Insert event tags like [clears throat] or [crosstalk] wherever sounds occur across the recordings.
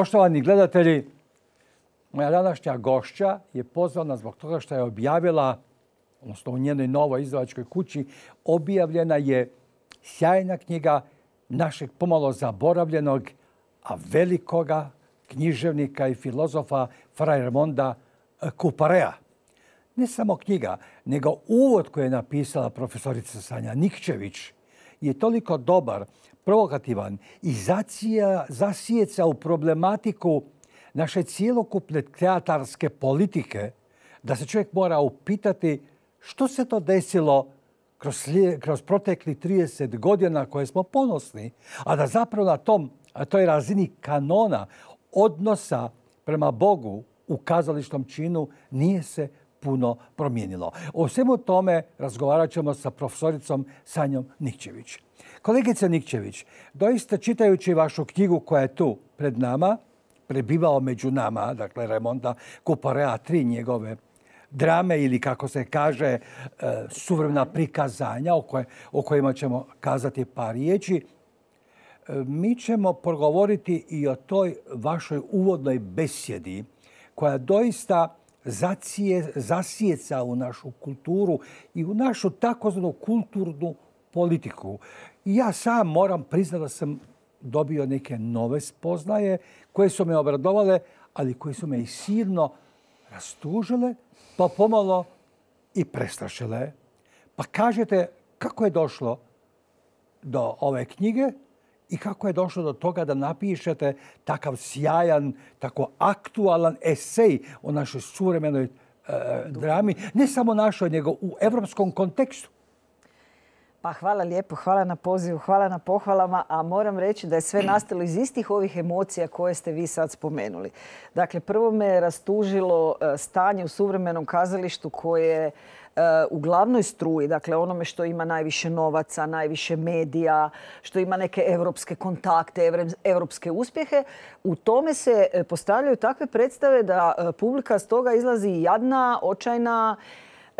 Poštovani gledatelji, moja današnja gošća je pozvana zbog toga što je objavila, odnosno u njenoj novoj izdavačkoj kući, objavljena je sjajna knjiga našeg pomalo zaboravljenog, a velikoga književnika i filozofa Frajermonda Monda eh, Kuparea. Ne samo knjiga, nego uvod koji je napisala profesorica Sanja Nikčević je toliko dobar provokativan i zasijeca u problematiku naše cijelokupne teatarske politike, da se čovjek mora upitati što se to desilo kroz, kroz protekli 30 godina koje smo ponosni, a da zapravo na tom, toj razini kanona odnosa prema Bogu u kazališnom činu nije se puno promijenilo. O svemu tome razgovarat ćemo sa profesoricom Sanjom Nikčević. Kolegice Nikčević, doista čitajući vašu knjigu koja je tu pred nama, prebivao među nama, dakle Remonda Kuporea, tri njegove drame ili kako se kaže e, suvremena prikazanja o, kojima ćemo kazati par riječi. E, mi ćemo progovoriti i o toj vašoj uvodnoj besjedi koja doista zasjeca u našu kulturu i u našu takozvanu kulturnu politiku. I ja sam moram priznati da sam dobio neke nove spoznaje koje su me obradovale, ali koje su me i sirno rastužile, pa pomalo i prestrašile. Pa kažete kako je došlo do ove knjige i kako je došlo do toga da napišete takav sjajan, tako aktualan esej o našoj suvremenoj e, drami, ne samo našoj, nego u evropskom kontekstu. Pa hvala lijepo, hvala na pozivu, hvala na pohvalama, a moram reći da je sve nastalo iz istih ovih emocija koje ste vi sad spomenuli. Dakle, prvo me je rastužilo e, stanje u suvremenom kazalištu koje e, u glavnoj struji, dakle onome što ima najviše novaca, najviše medija, što ima neke evropske kontakte, evropske uspjehe, u tome se e, postavljaju takve predstave da publika stoga izlazi jadna, očajna,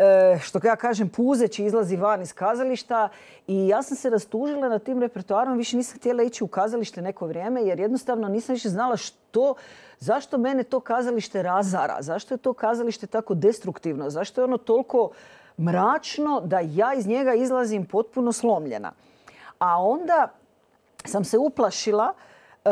E, što ja kažem, puzeći izlazi van iz kazališta i ja sam se rastužila na tim repertoarom, više nisam htjela ići u kazalište neko vrijeme jer jednostavno nisam više znala što, zašto mene to kazalište razara, zašto je to kazalište tako destruktivno, zašto je ono toliko mračno da ja iz njega izlazim potpuno slomljena. A onda sam se uplašila E,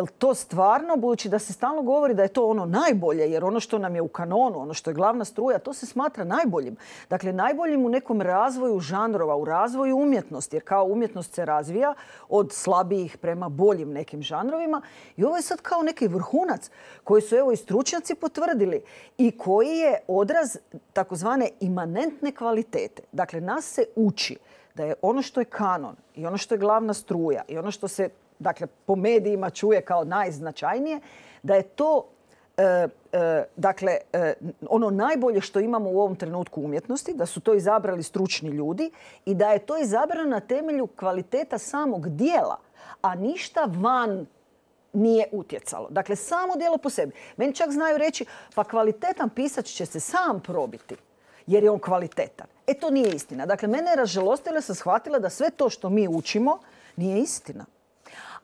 li to stvarno, budući da se stalno govori da je to ono najbolje, jer ono što nam je u kanonu, ono što je glavna struja, to se smatra najboljim. Dakle, najboljim u nekom razvoju žanrova, u razvoju umjetnosti, jer kao umjetnost se razvija od slabijih prema boljim nekim žanrovima. I ovo je sad kao neki vrhunac koji su evo i stručnjaci potvrdili i koji je odraz takozvane imanentne kvalitete. Dakle, nas se uči da je ono što je kanon i ono što je glavna struja i ono što se dakle po medijima čuje kao najznačajnije, da je to e, e, dakle, e, ono najbolje što imamo u ovom trenutku umjetnosti, da su to izabrali stručni ljudi i da je to izabrano na temelju kvaliteta samog dijela, a ništa van nije utjecalo. Dakle, samo djelo po sebi. Meni čak znaju reći, pa kvalitetan pisač će se sam probiti jer je on kvalitetan. E to nije istina. Dakle, mene je ražalostila sam shvatila da sve to što mi učimo nije istina.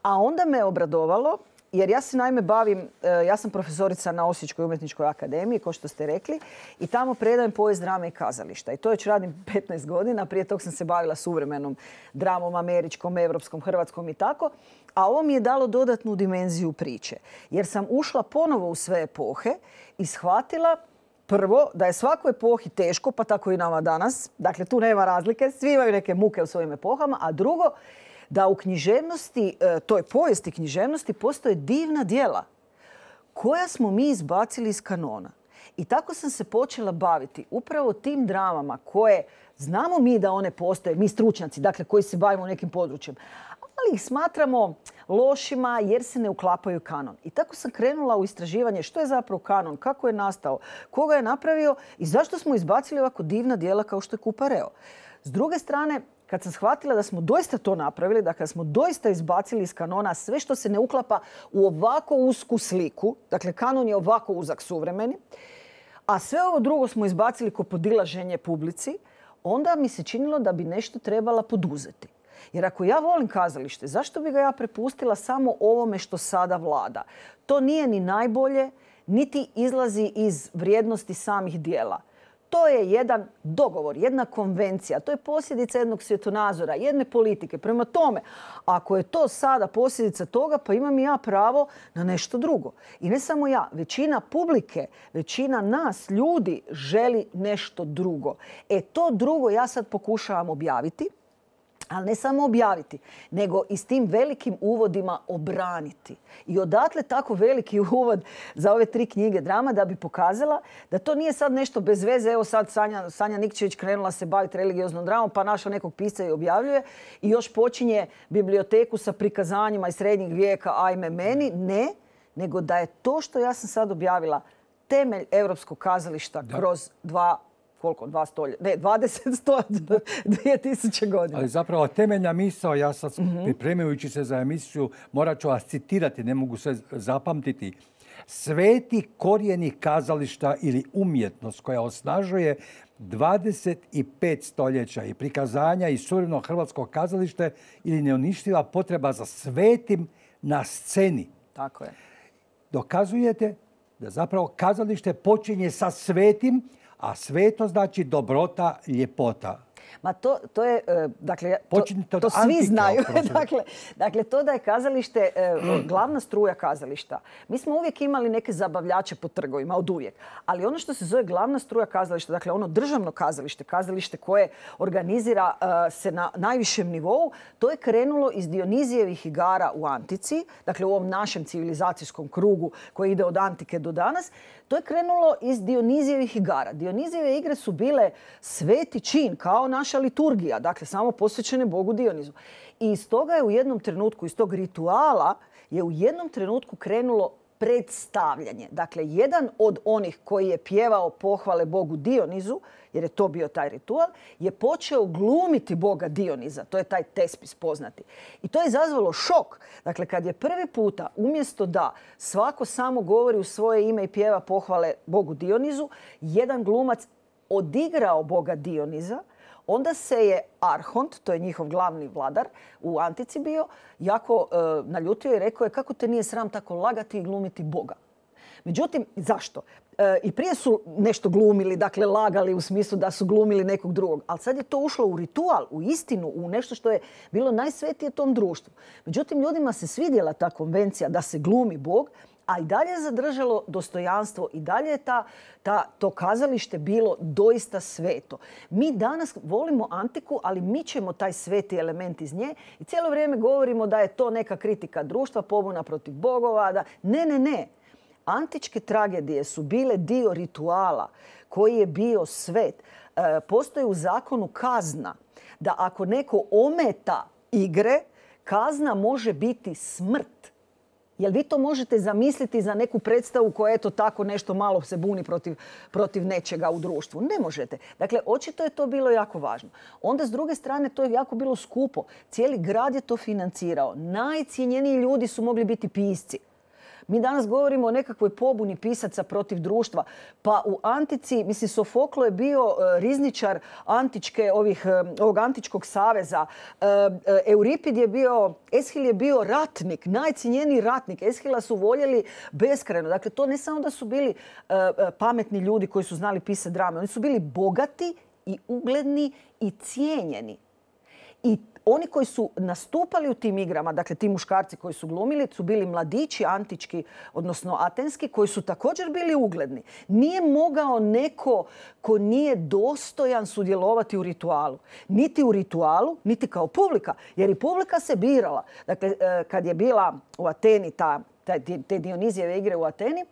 A onda me obradovalo jer ja se naime bavim, e, ja sam profesorica na Osječkoj umjetničkoj akademiji, kao što ste rekli, i tamo predajem povijest drame i kazališta. I to već radim 15 godina, prije tog sam se bavila suvremenom dramom, američkom, evropskom, hrvatskom i tako. A ovo mi je dalo dodatnu dimenziju priče, jer sam ušla ponovo u sve epohe i shvatila Prvo, da je svakoj epohi teško, pa tako i nama danas. Dakle, tu nema razlike, svi imaju neke muke u svojim epohama. A drugo, da u književnosti, e, toj povijesti književnosti, postoje divna dijela koja smo mi izbacili iz kanona. I tako sam se počela baviti upravo tim dramama koje znamo mi da one postoje, mi stručnjaci, dakle koji se bavimo nekim područjem, ali ih smatramo lošima jer se ne uklapaju kanon. I tako sam krenula u istraživanje što je zapravo kanon, kako je nastao, koga je napravio i zašto smo izbacili ovako divna dijela kao što je Kupareo. S druge strane, kad sam shvatila da smo doista to napravili, da kad smo doista izbacili iz kanona sve što se ne uklapa u ovako usku sliku, dakle kanon je ovako uzak suvremeni, a sve ovo drugo smo izbacili ko podilaženje publici, onda mi se činilo da bi nešto trebala poduzeti. Jer ako ja volim kazalište, zašto bi ga ja prepustila samo ovome što sada vlada? To nije ni najbolje, niti izlazi iz vrijednosti samih dijela to je jedan dogovor, jedna konvencija, to je posljedica jednog svjetonazora, jedne politike. Prema tome, ako je to sada posljedica toga, pa imam i ja pravo na nešto drugo. I ne samo ja, većina publike, većina nas, ljudi, želi nešto drugo. E to drugo ja sad pokušavam objaviti ali ne samo objaviti, nego i s tim velikim uvodima obraniti. I odatle tako veliki [laughs] uvod za ove tri knjige drama da bi pokazala da to nije sad nešto bez veze. Evo sad Sanja, Sanja Nikčević krenula se baviti religioznom dramom pa našla nekog pisa i objavljuje i još počinje biblioteku sa prikazanjima iz srednjeg vijeka ajme meni. Mm. Ne, nego da je to što ja sam sad objavila temelj europskog kazališta kroz dva koliko, dva stolje, ne, 20 [laughs] dvije 2000 godina. Ali zapravo temeljna misao, ja sad mhm. pripremajući se za emisiju, morat ću vas citirati, ne mogu sve zapamtiti. Sveti korijeni kazališta ili umjetnost koja osnažuje 25 stoljeća i prikazanja i surivno hrvatsko kazalište ili neuništiva potreba za svetim na sceni. Tako je. Dokazujete da zapravo kazalište počinje sa svetim, a sve to znači dobrota, ljepota. Ma to, to je, e, dakle, to, svi znaju. [laughs] dakle, dakle, to da je kazalište, e, glavna struja kazališta. Mi smo uvijek imali neke zabavljače po trgovima, od uvijek. Ali ono što se zove glavna struja kazališta, dakle ono državno kazalište, kazalište koje organizira e, se na najvišem nivou, to je krenulo iz Dionizijevih igara u Antici, dakle u ovom našem civilizacijskom krugu koji ide od Antike do danas. To je krenulo iz Dionizijevih igara. Dionizijeve igre su bile sveti čin, kao naša liturgija, dakle samo posvećene Bogu Dionizu. I iz toga je u jednom trenutku, iz tog rituala, je u jednom trenutku krenulo predstavljanje. Dakle, jedan od onih koji je pjevao pohvale Bogu Dionizu jer je to bio taj ritual, je počeo glumiti boga Dioniza. To je taj tespis poznati. I to je izazvalo šok. Dakle, kad je prvi puta, umjesto da svako samo govori u svoje ime i pjeva pohvale bogu Dionizu, jedan glumac odigrao boga Dioniza, Onda se je Arhont, to je njihov glavni vladar, u Antici bio, jako e, naljutio i rekao je kako te nije sram tako lagati i glumiti Boga. Međutim, zašto? i prije su nešto glumili, dakle lagali u smislu da su glumili nekog drugog, ali sad je to ušlo u ritual, u istinu, u nešto što je bilo najsvetije tom društvu. Međutim, ljudima se svidjela ta konvencija da se glumi Bog, a i dalje je zadržalo dostojanstvo i dalje je ta, ta, to kazalište bilo doista sveto. Mi danas volimo antiku, ali mi ćemo taj sveti element iz nje i cijelo vrijeme govorimo da je to neka kritika društva, pobuna protiv bogova. Da... Ne, ne, ne. Antičke tragedije su bile dio rituala koji je bio svet. E, postoji u zakonu kazna da ako neko ometa igre, kazna može biti smrt. Jel vi to možete zamisliti za neku predstavu koja eto tako nešto malo se buni protiv, protiv nečega u društvu? Ne možete. Dakle, očito je to bilo jako važno. Onda s druge strane to je jako bilo skupo. Cijeli grad je to financirao. Najcijenjeniji ljudi su mogli biti pisci. Mi danas govorimo o nekakvoj pobuni pisaca protiv društva. Pa u Antici, mislim, Sofoklo je bio e, rizničar antičke, ovih, e, ovog antičkog saveza. E, Euripid je bio, Eshil je bio ratnik, najcinjeniji ratnik. Eshila su voljeli beskrajno. Dakle, to ne samo da su bili pametni ljudi koji su znali pisati drame. Oni su bili bogati i ugledni i cijenjeni. I oni koji su nastupali u tim igrama, dakle ti muškarci koji su glumili, su bili mladići antički, odnosno atenski, koji su također bili ugledni. Nije mogao neko ko nije dostojan sudjelovati u ritualu. Niti u ritualu, niti kao publika. Jer i publika se birala. Dakle, e, kad je bila u Ateni ta, te Dionizijeve igre u Ateni,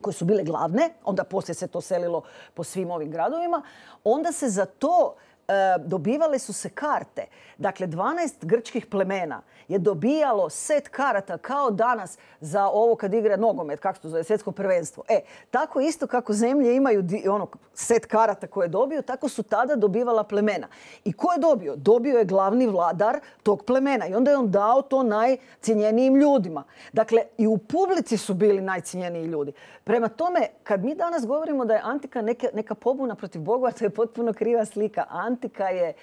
koje su bile glavne, onda poslije se to selilo po svim ovim gradovima, onda se za to E, dobivale su se karte. Dakle, 12 grčkih plemena je dobijalo set karata kao danas za ovo kad igra nogomet, kako se zove, svjetsko prvenstvo. E, tako isto kako zemlje imaju ono, set karata koje dobiju, tako su tada dobivala plemena. I ko je dobio? Dobio je glavni vladar tog plemena i onda je on dao to najcijenjenijim ljudima. Dakle, i u publici su bili najcijenjeniji ljudi. Prema tome, kad mi danas govorimo da je antika neka, pobuna protiv Boga, to je potpuno kriva slika antika je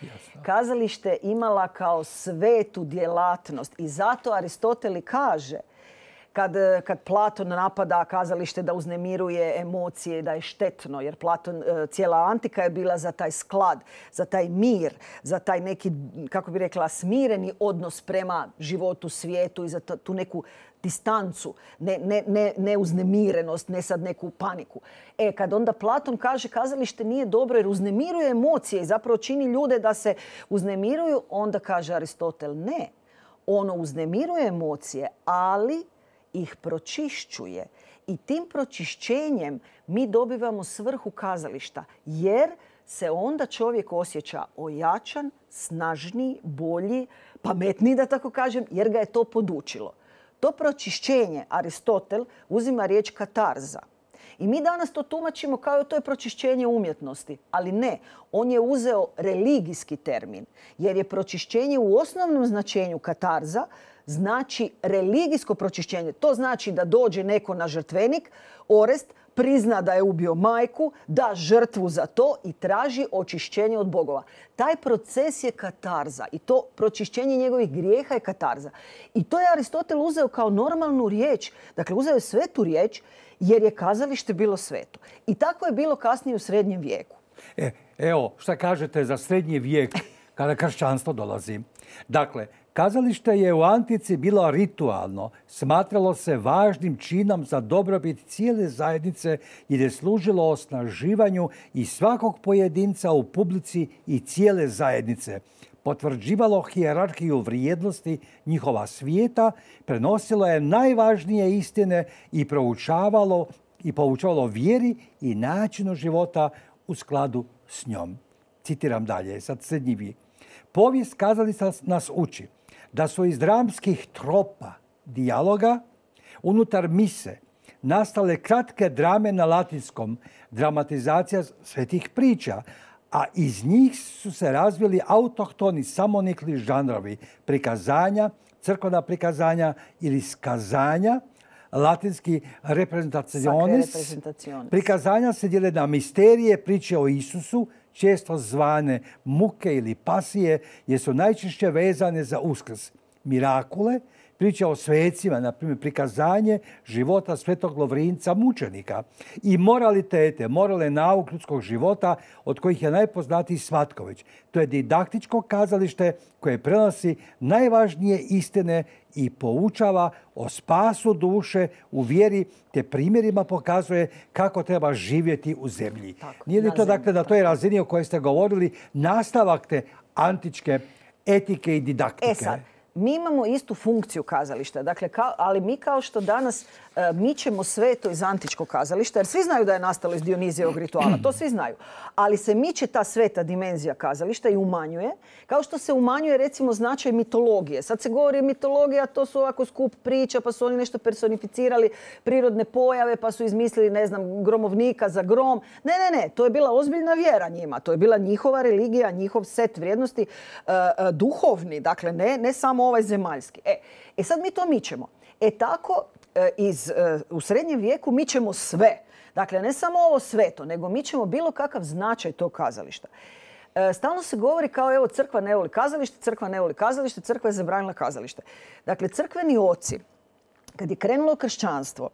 kazalište imala kao svetu djelatnost i zato Aristoteli kaže kad, eh, kad Platon napada kazalište da uznemiruje emocije, da je štetno, jer Platon, eh, cijela antika je bila za taj sklad, za taj mir, za taj neki, kako bi rekla, smireni odnos prema životu, svijetu i za tu neku distancu, ne, ne, ne uznemirenost, ne sad neku paniku. E, kad onda Platon kaže kazalište nije dobro jer uznemiruje emocije i zapravo čini ljude da se uznemiruju, onda kaže Aristotel ne. Ono uznemiruje emocije, ali ih pročišćuje i tim pročišćenjem mi dobivamo svrhu kazališta jer se onda čovjek osjeća ojačan, snažniji, bolji, pametniji da tako kažem jer ga je to podučilo. To pročišćenje Aristotel uzima riječ katarza. I mi danas to tumačimo kao to je pročišćenje umjetnosti, ali ne, on je uzeo religijski termin jer je pročišćenje u osnovnom značenju katarza znači religijsko pročišćenje. To znači da dođe neko na žrtvenik, orest, prizna da je ubio majku, da žrtvu za to i traži očišćenje od bogova. Taj proces je katarza i to pročišćenje njegovih grijeha je katarza. I to je Aristotel uzeo kao normalnu riječ. Dakle, uzeo je svetu riječ jer je kazalište bilo sveto. I tako je bilo kasnije u srednjem vijeku. E, evo, šta kažete za srednji vijek kada kršćanstvo dolazi? Dakle, Kazalište je u Antici bilo ritualno, smatralo se važnim činom za dobrobit cijele zajednice jer je služilo osnaživanju i svakog pojedinca u publici i cijele zajednice. Potvrđivalo hijerarhiju vrijednosti njihova svijeta, prenosilo je najvažnije istine i proučavalo i poučavalo vjeri i načinu života u skladu s njom. Citiram dalje, sad srednji vi. Povijest kazalica nas uči da su iz dramskih tropa dijaloga unutar mise nastale kratke drame na latinskom, dramatizacija svetih priča, a iz njih su se razvili autohtoni samonikli žanrovi prikazanja, crkvena prikazanja ili skazanja, latinski reprezentacionis. Prikazanja se dijele na misterije, priče o Isusu, često zvane muke ili pasije, jer su najčešće vezane za uskrs. Mirakule priča o svecima, na primjer prikazanje života svetog Lovrinca mučenika i moralitete, morale nauk ljudskog života od kojih je najpoznatiji Svatković. To je didaktičko kazalište koje prenosi najvažnije istine i poučava o spasu duše u vjeri te primjerima pokazuje kako treba živjeti u zemlji. Nije li to dakle na toj razini o kojoj ste govorili nastavak te antičke etike i didaktike? E mi imamo istu funkciju kazališta, dakle, ali mi kao što danas e, mičemo sve to iz antičkog kazališta, jer svi znaju da je nastalo iz Dionizijevog rituala, to svi znaju. Ali se miče ta sveta dimenzija kazališta i umanjuje, kao što se umanjuje recimo značaj mitologije. Sad se govori mitologija, to su ovako skup priča, pa su oni nešto personificirali, prirodne pojave, pa su izmislili, ne znam, gromovnika za grom. Ne, ne, ne, to je bila ozbiljna vjera njima, to je bila njihova religija, njihov set vrijednosti, e, e, duhovni, dakle, ne, ne samo ovaj zemaljski. E, e, sad mi to mičemo. E tako e, e, u srednjem vijeku mi sve. Dakle, ne samo ovo sveto, nego mi ćemo bilo kakav značaj tog kazališta. Stalno se govori kao evo crkva ne voli kazalište, crkva ne voli kazalište, crkva je zabranila kazalište. Dakle, crkveni oci, kad je krenulo kršćanstvo,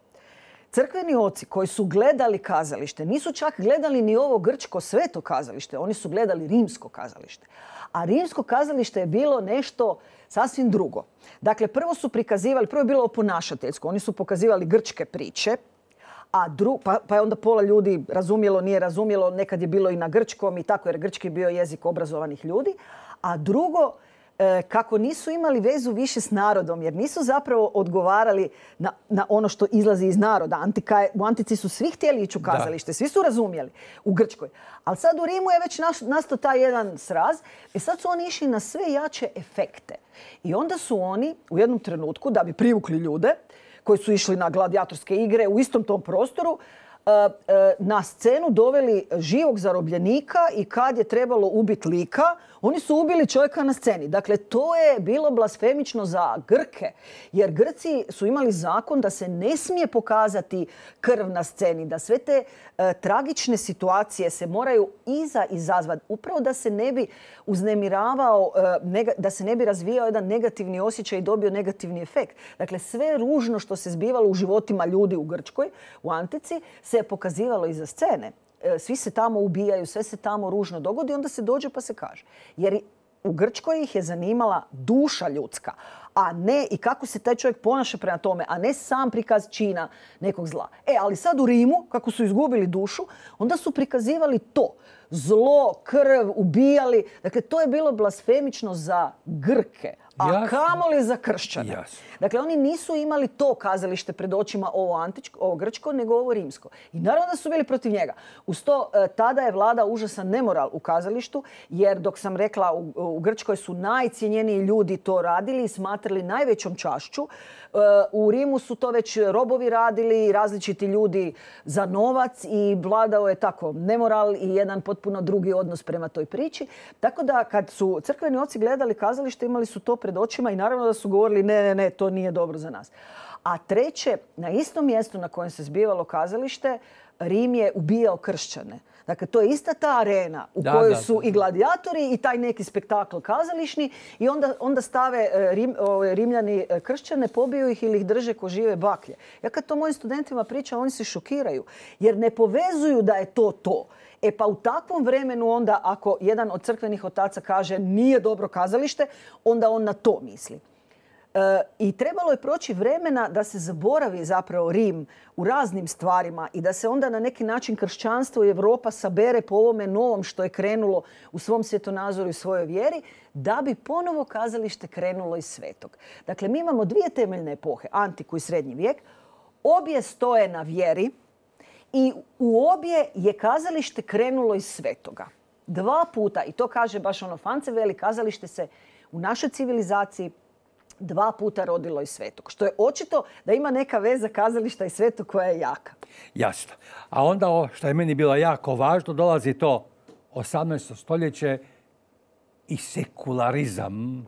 crkveni oci koji su gledali kazalište, nisu čak gledali ni ovo grčko sveto kazalište, oni su gledali rimsko kazalište. A rimsko kazalište je bilo nešto sasvim drugo. Dakle, prvo su prikazivali, prvo je bilo oponašateljsko, oni su pokazivali grčke priče, a pa, pa, je onda pola ljudi razumjelo, nije razumjelo, nekad je bilo i na grčkom i tako jer grčki je bio jezik obrazovanih ljudi. A drugo, e, kako nisu imali vezu više s narodom, jer nisu zapravo odgovarali na, ono što izlazi iz naroda. u Antici su svi htjeli ići u kazalište, svi su razumjeli u Grčkoj. Ali sad u Rimu je već nastao taj jedan sraz i e sad su oni išli na sve jače efekte. I onda su oni u jednom trenutku, da bi privukli ljude koji su išli na gladijatorske igre u istom tom prostoru, E, e, na scenu doveli živog zarobljenika i kad je trebalo ubiti lika, oni su ubili čovjeka na sceni. Dakle, to je bilo blasfemično za Grke, jer Grci su imali zakon da se ne smije pokazati krv na sceni, da sve te e, tragične situacije se moraju iza izazvati. Upravo da se ne bi uznemiravao, da se ne bi razvijao jedan negativni osjećaj i dobio negativni efekt. Dakle, sve ružno što se zbivalo u životima ljudi u Grčkoj, u Antici, se pokazivalo iza scene. E, svi se tamo ubijaju, sve se tamo ružno dogodi, onda se dođe pa se kaže. Jer u Grčkoj ih je zanimala duša ljudska, a ne i kako se taj čovjek ponaša prema tome, a ne sam prikaz čina nekog zla. E, ali sad u Rimu, kako su izgubili dušu, onda su prikazivali to. Zlo, krv, ubijali. Dakle, to je bilo blasfemično za Grke, a kamoli za kršćane. Dakle, oni nisu imali to kazalište pred očima ovo, antičko, ovo grčko, nego ovo rimsko. I naravno da su bili protiv njega. Uz to, e, tada je vlada užasan nemoral u kazalištu, jer dok sam rekla, u, Grčkoj su najcijenjeniji ljudi to radili i smatrali najvećom čašću. E, u Rimu su to već robovi radili, različiti ljudi za novac i vladao je tako nemoral i jedan potpuno drugi odnos prema toj priči. Tako da, kad su crkveni oci gledali kazalište, imali su to pred očima i naravno da su govorili ne, ne, ne, to nije dobro za nas. A treće, na istom mjestu na kojem se zbivalo kazalište, Rim je ubijao kršćane. Dakle, to je ista ta arena u kojoj su i gladijatori i taj neki spektakl kazališni i onda, onda stave e, rim, rimljani e, kršćane, pobiju ih ili ih drže ko žive baklje. Ja kad to mojim studentima pričam, oni se šokiraju jer ne povezuju da je to to. E pa u takvom vremenu onda ako jedan od crkvenih otaca kaže nije dobro kazalište, onda on na to misli. I trebalo je proći vremena da se zaboravi zapravo Rim u raznim stvarima i da se onda na neki način kršćanstvo i Europa sabere po ovome novom što je krenulo u svom svjetonazoru i svojoj vjeri, da bi ponovo kazalište krenulo iz svetog. Dakle, mi imamo dvije temeljne epohe, antiku i srednji vijek. Obje stoje na vjeri i u obje je kazalište krenulo iz svetoga. Dva puta, i to kaže baš ono Fance, veli kazalište se u našoj civilizaciji dva puta rodilo i svetog. Što je očito da ima neka veza kazališta i svetog koja je jaka. Jasno. A onda što je meni bilo jako važno, dolazi to 18. stoljeće i sekularizam,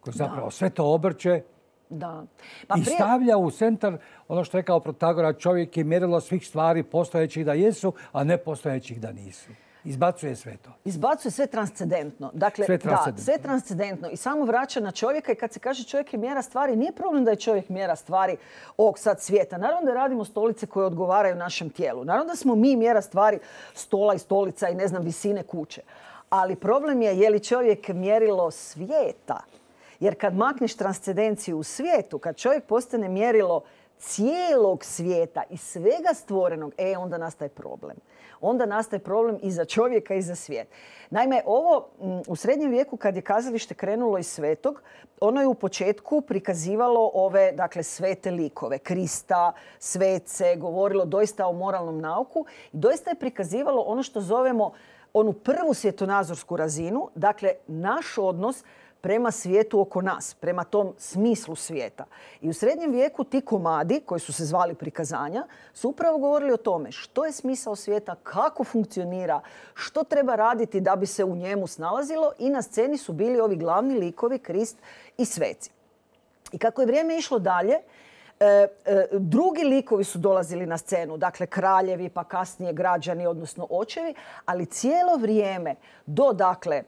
koji zapravo sve to obrće da. Pa I stavlja u centar ono što je rekao Protagora, čovjek je mjerilo svih stvari postojećih da jesu, a ne postojećih da nisu. Izbacuje sve to. Izbacuje sve transcendentno. Dakle, sve da, sve transcendentno. I samo vraća na čovjeka i kad se kaže čovjek je mjera stvari, nije problem da je čovjek mjera stvari ovog sad svijeta. Naravno da radimo stolice koje odgovaraju našem tijelu. Naravno da smo mi mjera stvari stola i stolica i ne znam visine kuće. Ali problem je je li čovjek mjerilo svijeta. Jer kad makneš transcendenciju u svijetu, kad čovjek postane mjerilo cijelog svijeta i svega stvorenog, e, onda nastaje problem onda nastaje problem i za čovjeka i za svijet. Naime, ovo mm, u srednjem vijeku kad je kazalište krenulo iz svetog, ono je u početku prikazivalo ove dakle, svete likove, Krista, svece, govorilo doista o moralnom nauku i doista je prikazivalo ono što zovemo onu prvu svjetonazorsku razinu, dakle naš odnos prema svijetu oko nas, prema tom smislu svijeta. I u srednjem vijeku ti komadi, koji su se zvali prikazanja, su upravo govorili o tome što je smisao svijeta, kako funkcionira, što treba raditi da bi se u njemu snalazilo i na sceni su bili ovi glavni likovi, Krist i sveci. I kako je vrijeme išlo dalje, e, e, drugi likovi su dolazili na scenu, dakle kraljevi, pa kasnije građani, odnosno očevi, ali cijelo vrijeme do, dakle,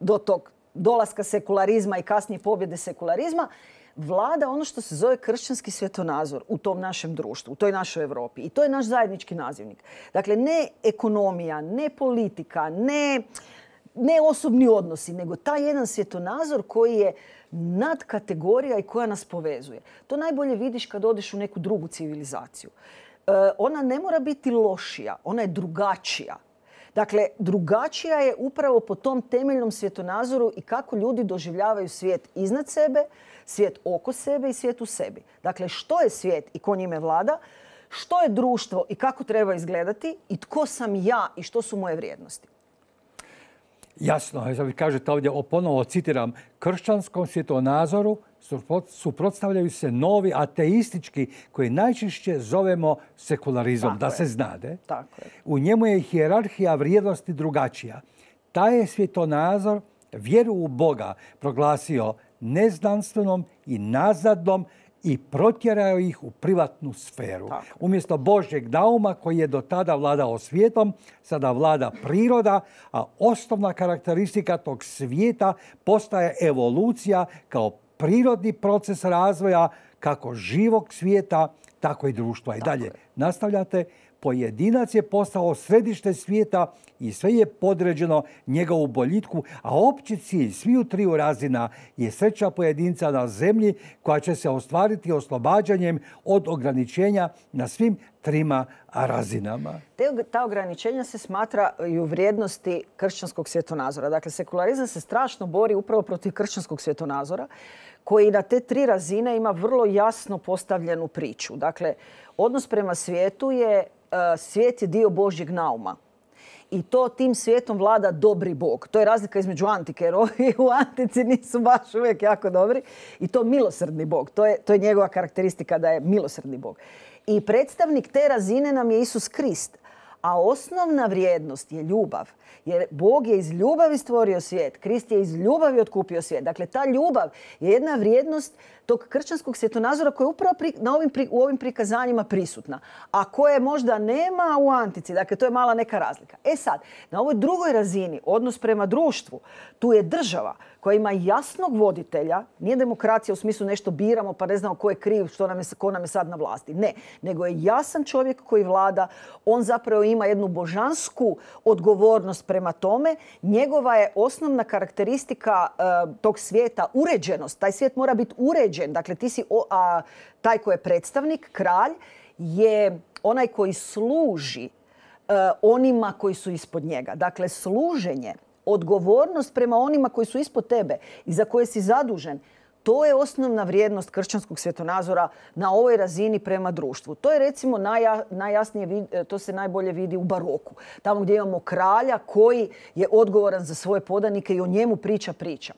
do tog dolaska sekularizma i kasnije pobjede sekularizma, vlada ono što se zove kršćanski svjetonazor u tom našem društvu, u toj našoj Europi. I to je naš zajednički nazivnik. Dakle, ne ekonomija, ne politika, ne, ne osobni odnosi, nego taj jedan svjetonazor koji je nadkategorija i koja nas povezuje. To najbolje vidiš kad odeš u neku drugu civilizaciju. E, ona ne mora biti lošija, ona je drugačija Dakle, drugačija je upravo po tom temeljnom svjetonazoru i kako ljudi doživljavaju svijet iznad sebe, svijet oko sebe i svijet u sebi. Dakle, što je svijet i ko njime vlada, što je društvo i kako treba izgledati i tko sam ja i što su moje vrijednosti. Jasno, vi kažete ovdje, ponovo citiram, kršćanskom svjetonazoru suprotstavljaju se novi ateistički koji najčešće zovemo sekularizom, da se znade. U njemu je hijerarhija vrijednosti drugačija. Taj je svjetonazor vjeru u Boga proglasio neznanstvenom i nazadnom i protjerao ih u privatnu sferu. Umjesto Božeg dauma koji je do tada vladao svijetom, sada vlada priroda, a osnovna karakteristika tog svijeta postaje evolucija kao prirodni proces razvoja kako živog svijeta, tako i društva. I dalje nastavljate pojedinac je postao središte svijeta i sve je podređeno njegovu boljitku, a opći cilj sviju triju razina je sreća pojedinca na zemlji koja će se ostvariti oslobađanjem od ograničenja na svim trima razinama. ta ograničenja se smatra u vrijednosti kršćanskog svjetonazora. Dakle, sekularizam se strašno bori upravo protiv kršćanskog svjetonazora koji na te tri razine ima vrlo jasno postavljenu priču. Dakle, odnos prema svijetu je E, svijet je dio Božjeg nauma i to tim svijetom vlada dobri bog. To je razlika između antike, jer ovi u antici nisu baš uvijek jako dobri. I to milosrdni bog, to je, to je njegova karakteristika da je milosrdni bog. I predstavnik te razine nam je Isus Krist. A osnovna vrijednost je ljubav. Jer Bog je iz ljubavi stvorio svijet. Krist je iz ljubavi otkupio svijet. Dakle, ta ljubav je jedna vrijednost tog kršćanskog svjetonazora koja je upravo ovim, u ovim prikazanjima prisutna, a koje možda nema u antici. Dakle, to je mala neka razlika. E sad, na ovoj drugoj razini, odnos prema društvu, tu je država koja ima jasnog voditelja, nije demokracija u smislu nešto biramo pa ne znamo ko je kriv, što nam je, ko nam je sad na vlasti. Ne, nego je jasan čovjek koji vlada, on zapravo ima jednu božansku odgovornost prema tome. Njegova je osnovna karakteristika e, tog svijeta uređenost. Taj svijet mora biti uređen dakle ti si taj koji je predstavnik, kralj, je onaj koji služi e, onima koji su ispod njega. Dakle, služenje, odgovornost prema onima koji su ispod tebe i za koje si zadužen, to je osnovna vrijednost kršćanskog svjetonazora na ovoj razini prema društvu. To je recimo najjasnije, e, to se najbolje vidi u baroku. Tamo gdje imamo kralja koji je odgovoran za svoje podanike i o njemu priča priča.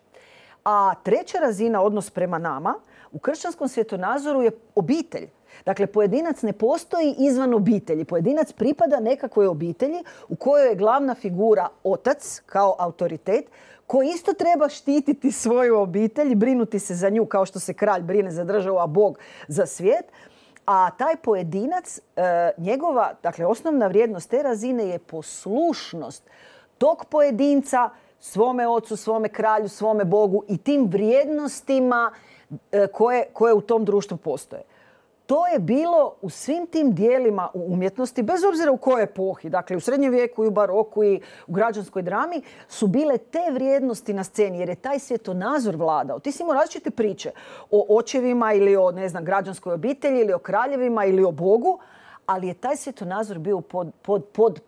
A treća razina, odnos prema nama, u kršćanskom svjetonazoru je obitelj. Dakle, pojedinac ne postoji izvan obitelji. Pojedinac pripada nekakvoj obitelji u kojoj je glavna figura otac kao autoritet koji isto treba štititi svoju obitelj i brinuti se za nju kao što se kralj brine za državu, a Bog za svijet. A taj pojedinac, e, njegova, dakle, osnovna vrijednost te razine je poslušnost tog pojedinca svome ocu, svome kralju, svome bogu i tim vrijednostima e, koje, koje u tom društvu postoje. To je bilo u svim tim dijelima u umjetnosti, bez obzira u kojoj epohi, dakle u srednjem vijeku i u baroku i u građanskoj drami, su bile te vrijednosti na sceni jer je taj svjetonazor vladao. Ti si imao različite priče o očevima ili o ne znam, građanskoj obitelji ili o kraljevima ili o Bogu, ali je taj svjetonazor bio pod,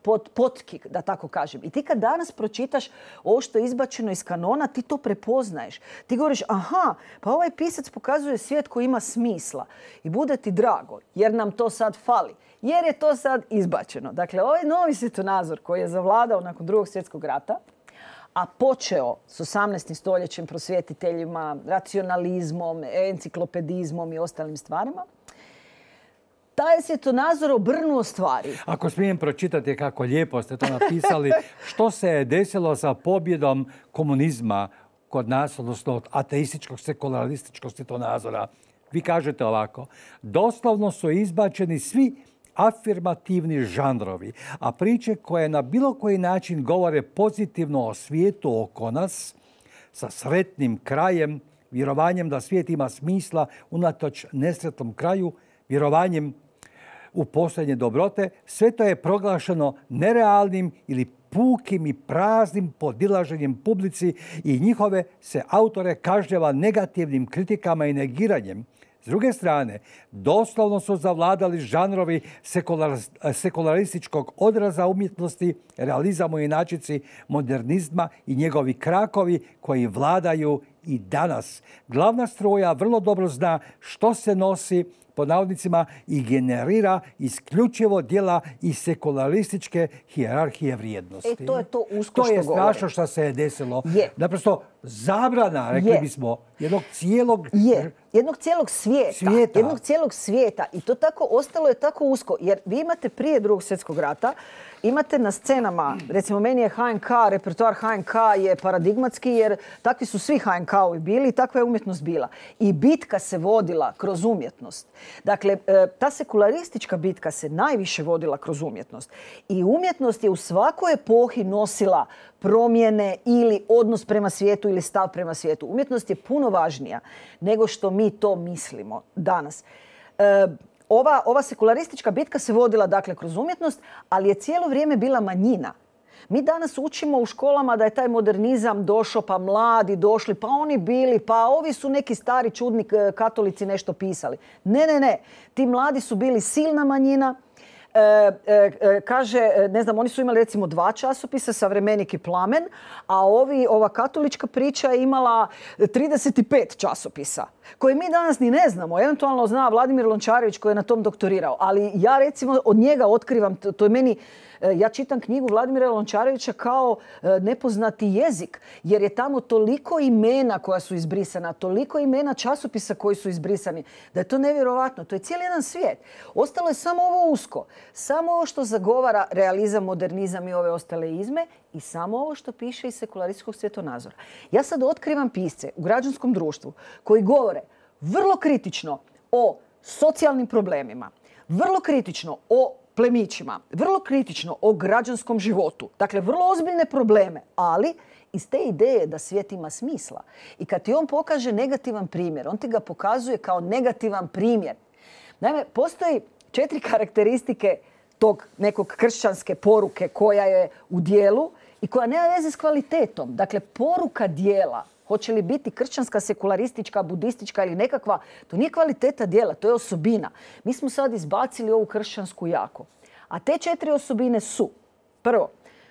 pod, potki, da tako kažem. I ti kad danas pročitaš ovo što je izbačeno iz kanona, ti to prepoznaješ. Ti govoriš, aha, pa ovaj pisac pokazuje svijet koji ima smisla i bude ti drago, jer nam to sad fali, jer je to sad izbačeno. Dakle, ovaj novi svjetonazor koji je zavladao nakon drugog svjetskog rata, a počeo s 18. stoljećem prosvjetiteljima, racionalizmom, enciklopedizmom i ostalim stvarima, taj je svjetonazor obrnuo stvari. Ako smijem pročitati kako lijepo ste to napisali, [laughs] što se je desilo sa pobjedom komunizma kod nas, odnosno od ateističkog, sekularističkog svjetonazora? Vi kažete ovako, doslovno su izbačeni svi afirmativni žanrovi, a priče koje na bilo koji način govore pozitivno o svijetu oko nas, sa sretnim krajem, vjerovanjem da svijet ima smisla unatoč nesretnom kraju, vjerovanjem u posljednje dobrote, sve to je proglašeno nerealnim ili pukim i praznim podilaženjem publici i njihove se autore kažnjava negativnim kritikama i negiranjem. S druge strane, doslovno su zavladali žanrovi sekularističkog odraza umjetnosti, realizamu i načici modernizma i njegovi krakovi koji vladaju i danas. Glavna struja vrlo dobro zna što se nosi po navodnicima, i generira isključivo djela i sekularističke hijerarhije vrijednosti. E, to je to usko To je strašno što se je desilo. Naprosto zabrana, rekli bismo, jednog cijelog... Je, jednog cijelog svijeta, svijeta. Jednog cijelog svijeta. I to tako ostalo je tako usko. Jer vi imate prije drugog svjetskog rata imate na scenama, recimo meni je HNK, repertoar HNK je paradigmatski jer takvi su svi HNK-ovi bili i takva je umjetnost bila. I bitka se vodila kroz umjetnost. Dakle, e, ta sekularistička bitka se najviše vodila kroz umjetnost. I umjetnost je u svakoj epohi nosila promjene ili odnos prema svijetu ili stav prema svijetu. Umjetnost je puno važnija nego što mi to mislimo danas. E, ova, ova sekularistička bitka se vodila dakle kroz umjetnost, ali je cijelo vrijeme bila manjina. Mi danas učimo u školama da je taj modernizam došao, pa mladi došli, pa oni bili, pa ovi su neki stari čudni e, katolici nešto pisali. Ne, ne, ne. Ti mladi su bili silna manjina, E, e, e, kaže, ne znam, oni su imali recimo dva časopisa, Savremenik i Plamen, a ovi, ova katolička priča je imala 35 časopisa, koje mi danas ni ne znamo. Eventualno zna Vladimir Lončarević koji je na tom doktorirao, ali ja recimo od njega otkrivam, to je meni E, ja čitam knjigu Vladimira Lončarevića kao e, nepoznati jezik, jer je tamo toliko imena koja su izbrisana, toliko imena časopisa koji su izbrisani, da je to nevjerovatno. To je cijeli jedan svijet. Ostalo je samo ovo usko, samo ovo što zagovara realizam, modernizam i ove ostale izme i samo ovo što piše iz sekularističkog svjetonazora. Ja sad otkrivam pisce u građanskom društvu koji govore vrlo kritično o socijalnim problemima, vrlo kritično o plemićima, vrlo kritično o građanskom životu. Dakle, vrlo ozbiljne probleme, ali iz te ideje da svijet ima smisla. I kad ti on pokaže negativan primjer, on ti ga pokazuje kao negativan primjer. Naime, postoji četiri karakteristike tog nekog kršćanske poruke koja je u dijelu i koja nema veze s kvalitetom. Dakle, poruka dijela hoće li biti kršćanska, sekularistička, budistička ili nekakva, to nije kvaliteta dijela, to je osobina. Mi smo sad izbacili ovu kršćansku jako. A te četiri osobine su, prvo,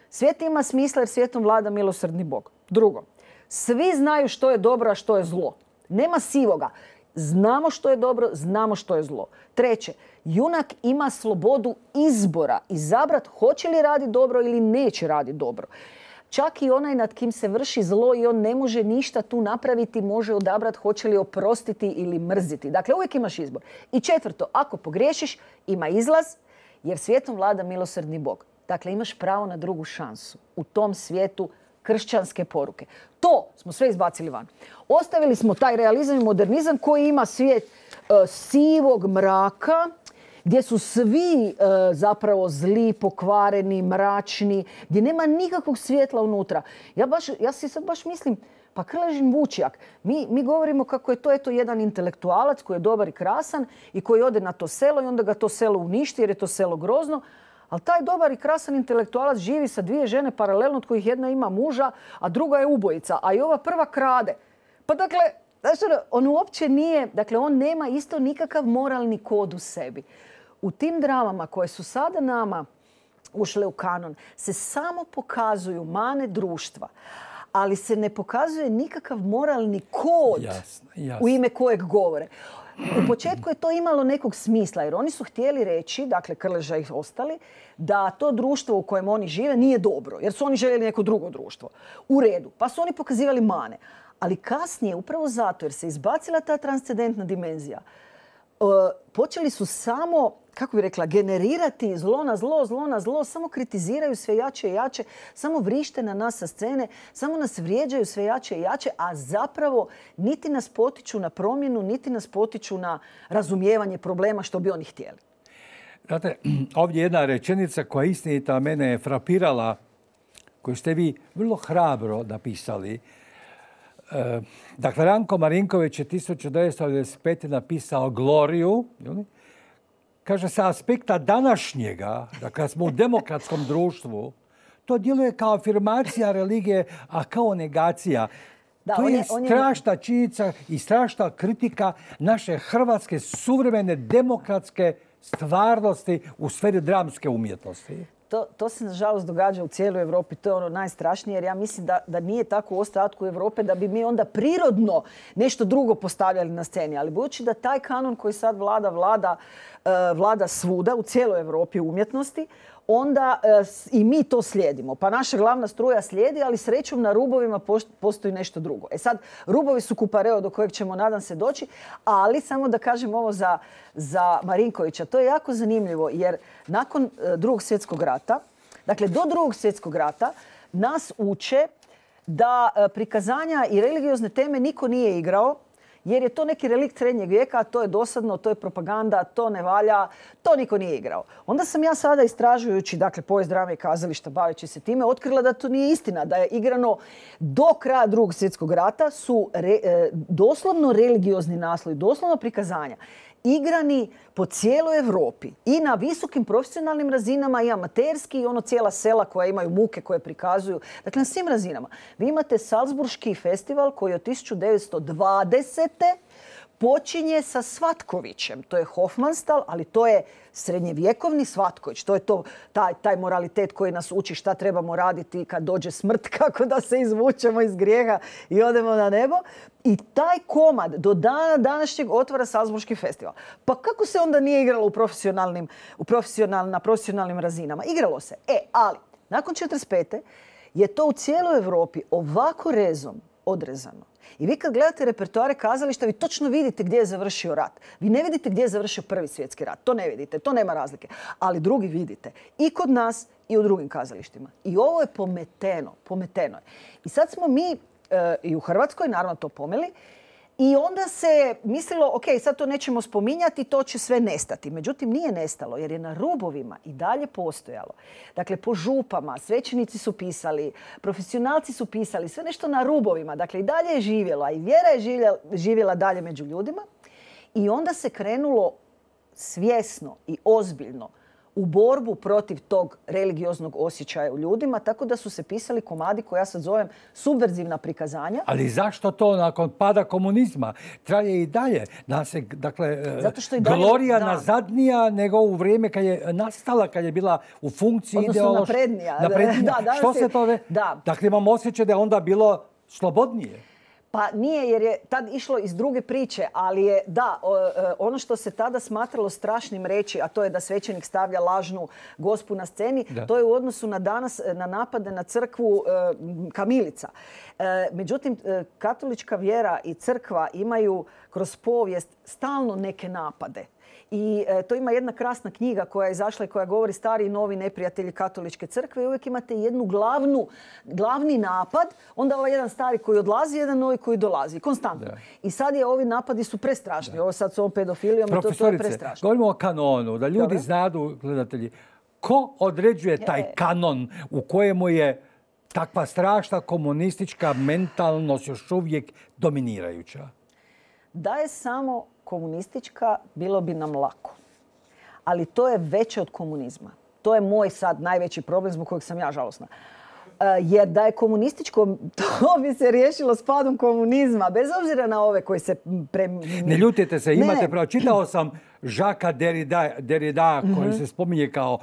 svijet ima smisla jer svijetom vlada milosrdni Bog. Drugo, svi znaju što je dobro, a što je zlo. Nema sivoga. Znamo što je dobro, znamo što je zlo. Treće, junak ima slobodu izbora. zabrat hoće li raditi dobro ili neće raditi dobro. Čak i onaj nad kim se vrši zlo i on ne može ništa tu napraviti, može odabrati hoće li oprostiti ili mrziti. Dakle, uvijek imaš izbor. I četvrto, ako pogriješiš, ima izlaz jer svijetom vlada milosrdni Bog. Dakle, imaš pravo na drugu šansu u tom svijetu kršćanske poruke. To smo sve izbacili van. Ostavili smo taj realizam i modernizam koji ima svijet e, sivog mraka, gdje su svi e, zapravo zli, pokvareni, mračni, gdje nema nikakvog svjetla unutra. Ja, ja si sad baš mislim, pa Krležin Vučjak, mi, mi govorimo kako je to eto jedan intelektualac koji je dobar i krasan i koji ode na to selo i onda ga to selo uništi jer je to selo grozno, ali taj dobar i krasan intelektualac živi sa dvije žene paralelno od kojih jedna ima muža, a druga je ubojica, a i ova prva krade. Pa dakle, ono, on uopće nije, dakle on nema isto nikakav moralni kod u sebi u tim dramama koje su sada nama ušle u kanon se samo pokazuju mane društva, ali se ne pokazuje nikakav moralni kod u ime kojeg govore. U početku je to imalo nekog smisla jer oni su htjeli reći, dakle Krleža i ostali, da to društvo u kojem oni žive nije dobro jer su oni željeli neko drugo društvo. U redu. Pa su oni pokazivali mane. Ali kasnije, upravo zato jer se izbacila ta transcendentna dimenzija, e, počeli su samo kako bi rekla, generirati zlo na zlo, zlo na zlo, samo kritiziraju sve jače i jače, samo vrište na nas sa scene, samo nas vrijeđaju sve jače i jače, a zapravo niti nas potiču na promjenu, niti nas potiču na razumijevanje problema što bi oni htjeli. Znate, [clears throat] ovdje jedna rečenica koja istinita mene je frapirala, koju ste vi vrlo hrabro napisali. E, dakle, Ranko Marinković je 1995. napisao Gloriju, kaže, sa aspekta današnjega, dakle smo u demokratskom društvu, to djeluje kao afirmacija religije, a kao negacija. to je, strašna i strašna kritika naše hrvatske suvremene demokratske stvarnosti u sferi dramske umjetnosti to, se nažalost događa u cijeloj Europi, to je ono najstrašnije jer ja mislim da, nije tako u ostatku Europe da bi mi onda prirodno nešto drugo postavljali na sceni. Ali budući da taj kanon koji sad vlada, vlada, eh, vlada svuda u cijeloj Europi umjetnosti, onda e, i mi to slijedimo. Pa naša glavna struja slijedi, ali srećom na rubovima postoji nešto drugo. E sad, rubovi su kupareo do kojeg ćemo, nadam se, doći, ali samo da kažem ovo za, Marinkovića. To je jako zanimljivo jer nakon e, drugog svjetskog rata, dakle do drugog svjetskog rata, nas uče da e, prikazanja i religiozne teme niko nije igrao jer je to neki relikt srednjeg vijeka, to je dosadno, to je propaganda, to ne valja, to niko nije igrao. Onda sam ja sada istražujući dakle, povijest drame i kazališta baveći se time, otkrila da to nije istina, da je igrano do kraja drugog svjetskog rata su e, doslovno religiozni naslovi, doslovno prikazanja igrani po cijeloj Europi i na visokim profesionalnim razinama i amaterski i ono cijela sela koja imaju muke koje prikazuju. Dakle, na svim razinama. Vi imate Salzburški festival koji je od 1920 počinje sa Svatkovićem. To je Hofmanstal, ali to je srednjevjekovni Svatković. To je to, taj, taj moralitet koji nas uči šta trebamo raditi kad dođe smrt, [laughs] kako da se izvučemo iz grijeha i odemo na nebo. I taj komad do dana današnjeg otvara Salzburgski festival. Pa kako se onda nije igralo u profesionalnim, u profesional, na profesionalnim razinama? Igralo se. E, ali, nakon 45. je to u cijeloj Europi ovako rezom odrezano i vi kad gledate repertoare kazališta, vi točno vidite gdje je završio rat. Vi ne vidite gdje je završio prvi svjetski rat. To ne vidite, to nema razlike. Ali drugi vidite. I kod nas i u drugim kazalištima. I ovo je pometeno, pometeno je. I sad smo mi e, i u Hrvatskoj, naravno to pomeli, i onda se mislilo, ok, sad to nećemo spominjati, to će sve nestati. Međutim, nije nestalo jer je na rubovima i dalje postojalo. Dakle, po župama, svećenici su pisali, profesionalci su pisali, sve nešto na rubovima. Dakle, i dalje je živjela i vjera je živjela, živjela dalje među ljudima. I onda se krenulo svjesno i ozbiljno u borbu protiv tog religioznog osjećaja u ljudima, tako da su se pisali komadi koja ja sad zovem subverzivna prikazanja. Ali zašto to nakon pada komunizma traje i dalje? dakle, e, Zato nazadnija nego u vrijeme kad je nastala, kad je bila u funkciji Odnosno naprednija. [laughs] što se to... Da. Dakle, imam osjećaj da je onda bilo slobodnije. Pa nije jer je tad išlo iz druge priče, ali je da, e, ono što se tada smatralo strašnim reći, a to je da svećenik stavlja lažnu gospu na sceni, to je u odnosu na danas, e, na napade na crkvu e, kamilica. Međutim, katolička vjera i crkva imaju kroz povijest stalno neke napade i e, to ima jedna krasna knjiga koja je izašla i koja govori stari i novi neprijatelji katoličke crkve i uvijek imate jednu glavnu, glavni napad, onda ovaj jedan stari koji odlazi, jedan novi koji dolazi, konstantno. I sad je ovi napadi su prestrašni, ovo sad s ovom pedofilijom, to, to je prestrašno. govorimo o kanonu, da ljudi znadu, gledatelji, ko određuje taj e. kanon u kojemu je takva strašna komunistička mentalnost još uvijek dominirajuća? Da je samo komunistička, bilo bi nam lako. Ali to je veće od komunizma. To je moj sad najveći problem zbog kojeg sam ja žalosna. E, jer da je komunističko, [laughs] to bi se riješilo s padom komunizma, bez obzira na ove koji se... Ne ljutite se, imate pravo. Čitao [clears throat] sam Žaka Derrida, koji mhm. se spominje kao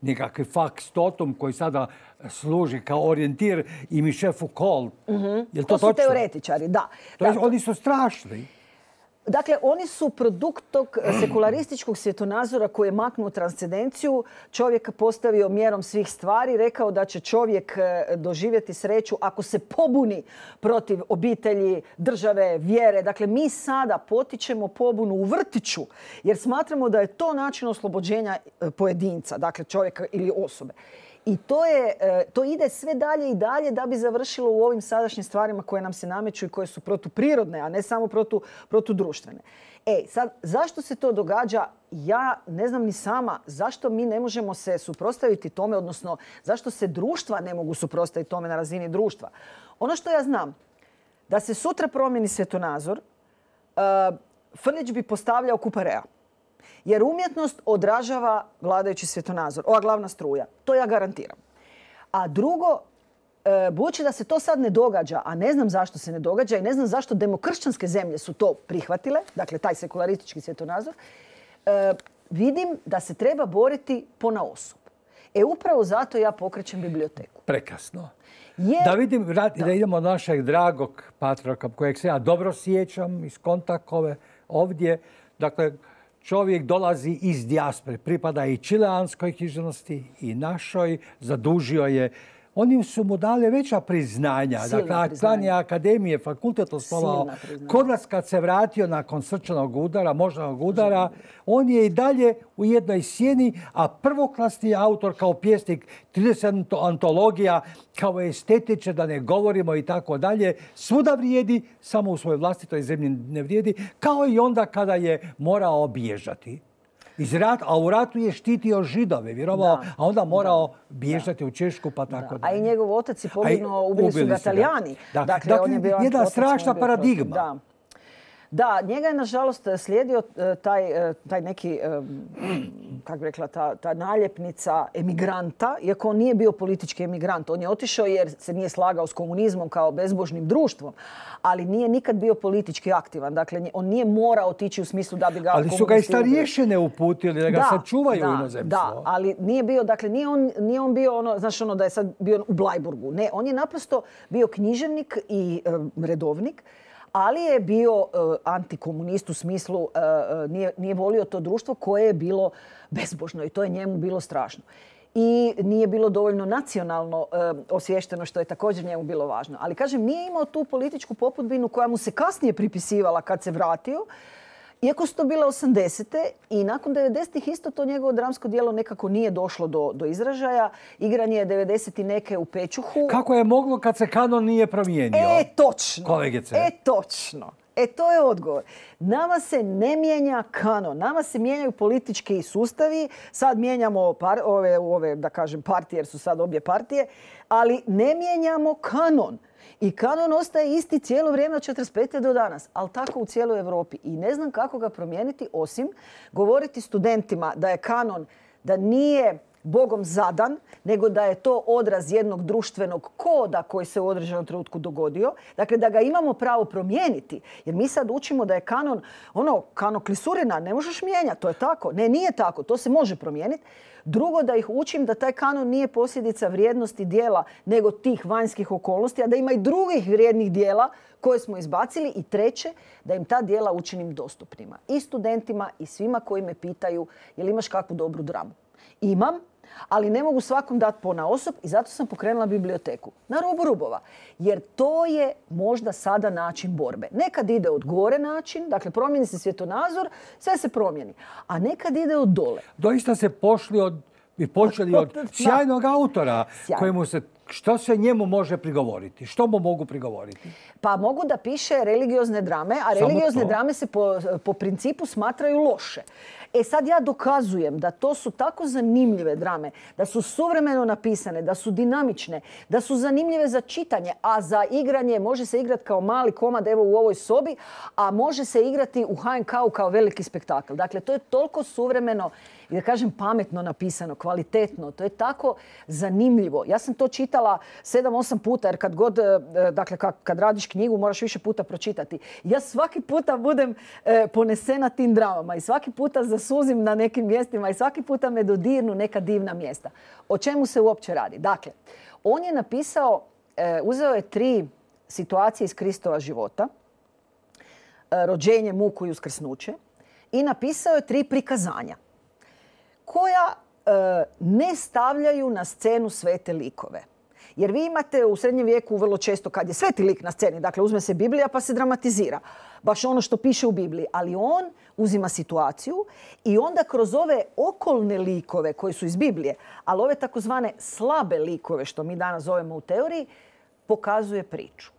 nekakvi faks totum koji sada služi kao orijentir i Michel Foucault. mm to, su teoretičari, da. Oni su strašni. Dakle, oni su produkt tog eh, [clears throat] sekularističkog svjetonazora koji je maknuo transcedenciju. Čovjek postavio mjerom svih stvari, rekao da će čovjek eh, doživjeti sreću ako se pobuni protiv obitelji, države, vjere. Dakle, mi sada potičemo pobunu u vrtiću jer smatramo da je to način oslobođenja eh, pojedinca, dakle čovjeka ili osobe. I to, je, e, to ide sve dalje i dalje da bi završilo u ovim sadašnjim stvarima koje nam se nameću i koje su protuprirodne, a ne samo protu, protudruštvene. E, sad, zašto se to događa? Ja ne znam ni sama zašto mi ne možemo se suprostaviti tome, odnosno zašto se društva ne mogu suprostaviti tome na razini društva. Ono što ja znam, da se sutra promijeni svjetonazor, e, Frnić bi postavljao Kuparea. Jer umjetnost odražava vladajući svjetonazor. Ova glavna struja. To ja garantiram. A drugo, e, budući da se to sad ne događa, a ne znam zašto se ne događa i ne znam zašto demokršćanske zemlje su to prihvatile, dakle taj sekularistički svjetonazor, e, vidim da se treba boriti po na osob. E upravo zato ja pokrećem biblioteku. Prekasno. Da vidim, da. da idemo od našeg dragog patroka kojeg se ja dobro sjećam iz kontakove ovdje. Dakle, čovjek dolazi iz dijaspore, pripada i čileanskoj knjižnosti i našoj, zadužio je oni su mu dali veća priznanja. Silna dakle, je akademije, fakultet osnovao. Kod nas kad se vratio nakon srčanog udara, možnog udara, on je i dalje u jednoj sjeni, a prvoklasni autor kao pjesnik, 30 antologija, kao estetiče, da ne govorimo i tako dalje, svuda vrijedi, samo u svojoj vlastitoj zemlji ne vrijedi, kao i onda kada je morao bježati iz a u ratu je štitio židove, vjerovao, a onda morao bježati u Češku pa tako da. A i njegov otac je poginuo, ubili, su ga italijani. Dakle, dakle jedna strašna paradigma. Da, njega je nažalost slijedio e, e, taj, neki, e, kako bi rekla, ta, naljepnica emigranta, iako on nije bio politički emigrant. On je otišao jer se nije slagao s komunizmom kao bezbožnim društvom, ali nije nikad bio politički aktivan. Dakle, on nije morao otići u smislu da bi ga... Ali su ga i stariješene uputili da ga sačuvaju u inozemstvo. Da, ali nije bio, dakle, nije on, bio ono, znaš ono da je sad bio u Blajburgu. Ne, on je naprosto bio književnik i redovnik ali je bio e, antikomunist u smislu, e, e, nije, volio to društvo koje je bilo bezbožno i to je njemu bilo strašno i nije bilo dovoljno nacionalno osvješteno, što je također njemu bilo važno. Ali, kažem, nije imao tu političku poputbinu koja mu se kasnije pripisivala kad se vratio, iako su to bile 80. i nakon 90. isto to njegovo dramsko dijelo nekako nije došlo do, izražaja. Igran je 90. i neke u Pećuhu. Kako je moglo kad se kanon nije promijenio? E, točno. Kolegice. E, točno. E, to je odgovor. Nama se ne mijenja kanon. Nama se mijenjaju politički sustavi. Sad mijenjamo ove, ove, da kažem, partije jer su sad obje partije. Ali ne mijenjamo kanon. I kanon ostaje isti cijelo vrijeme od 45. do danas, ali tako u cijeloj Europi. I ne znam kako ga promijeniti osim govoriti studentima da je kanon, da nije bogom zadan, nego da je to odraz jednog društvenog koda koji se u određenom trenutku dogodio. Dakle, da ga imamo pravo promijeniti. Jer mi sad učimo da je kanon, ono, kano klisurina, ne možeš mijenjati, to je tako. Ne, nije tako, to se može promijeniti. Drugo, da ih učim da taj kanon nije posljedica vrijednosti dijela nego tih vanjskih okolnosti, a da ima i drugih vrijednih dijela koje smo izbacili. I treće, da im ta dijela učinim dostupnima. I studentima i svima koji me pitaju jel imaš kakvu dobru dramu. Imam, ali ne mogu svakom dati pona osob i zato sam pokrenula biblioteku na rubu rubova. Jer to je možda sada način borbe. Nekad ide od gore način, dakle promijeni se svjetonazor, sve se promijeni. A nekad ide od dole. Doista se pošli od i počeli od [laughs] sjajnog autora se što se njemu može prigovoriti? Što mu mogu prigovoriti? Pa mogu da piše religiozne drame, a religiozne drame se po principu smatraju loše. E sad ja dokazujem da to su tako zanimljive drame, da su suvremeno napisane, da su dinamične, da su zanimljive za čitanje, a za igranje može se igrati kao mali komad evo u ovoj sobi, a može se igrati u HNK-u kao veliki spektakl. Dakle, to je toliko suvremeno i da kažem pametno napisano, kvalitetno. To je tako zanimljivo. Ja sam to čitala 7-8 puta jer kad god, eh, dakle kad radiš knjigu moraš više puta pročitati. Ja svaki puta budem eh, ponesena tim dramama i svaki puta zasuzim na nekim mjestima i svaki puta me dodirnu neka divna mjesta. O čemu se uopće radi? Dakle, on je napisao, eh, uzeo je tri situacije iz Kristova života, rođenje, muku i uskrsnuće i napisao je tri prikazanja koja e, ne stavljaju na scenu svete likove. Jer vi imate u srednjem vijeku vrlo često kad je sveti lik na sceni, dakle uzme se Biblija pa se dramatizira. Baš ono što piše u Bibliji. Ali on uzima situaciju i onda kroz ove okolne likove koji su iz Biblije, ali ove takozvane slabe likove što mi danas zovemo u teoriji, pokazuje priču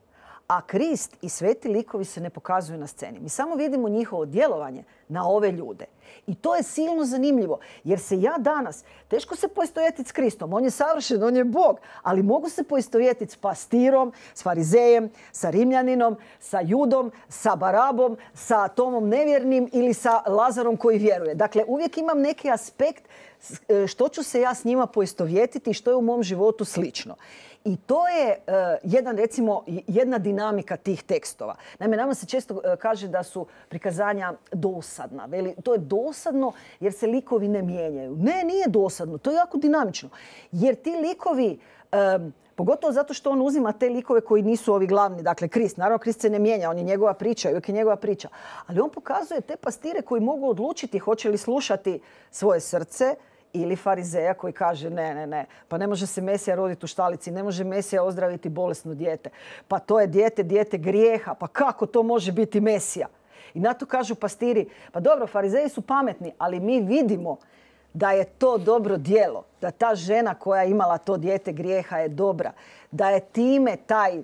a Krist i sveti likovi se ne pokazuju na sceni. Mi samo vidimo njihovo djelovanje na ove ljude. I to je silno zanimljivo, jer se ja danas, teško se poistovjetiti s Kristom, on je savršen, on je Bog, ali mogu se poistovjetiti s pastirom, s farizejem, sa rimljaninom, sa judom, sa barabom, sa Tomom nevjernim ili sa Lazarom koji vjeruje. Dakle, uvijek imam neki aspekt e, što ću se ja s njima poistovjetiti i što je u mom životu slično. I to je e, jedan, recimo, jedna dinamika tih tekstova. Naime, nama se često e, kaže da su prikazanja dosadna. Veli, to je dosadno jer se likovi ne mijenjaju. Ne, nije dosadno. To je jako dinamično. Jer ti likovi... E, pogotovo zato što on uzima te likove koji nisu ovi glavni. Dakle, Krist, naravno Krist se ne mijenja, on je njegova priča, uvijek je njegova priča. Ali on pokazuje te pastire koji mogu odlučiti hoće li slušati svoje srce, ili farizeja koji kaže ne, ne, ne, pa ne može se Mesija roditi u štalici, ne može Mesija ozdraviti bolesno dijete. Pa to je dijete, dijete grijeha, pa kako to može biti Mesija? I na to kažu pastiri, pa dobro, farizeji su pametni, ali mi vidimo da je to dobro djelo, da ta žena koja je imala to dijete grijeha je dobra, da je time taj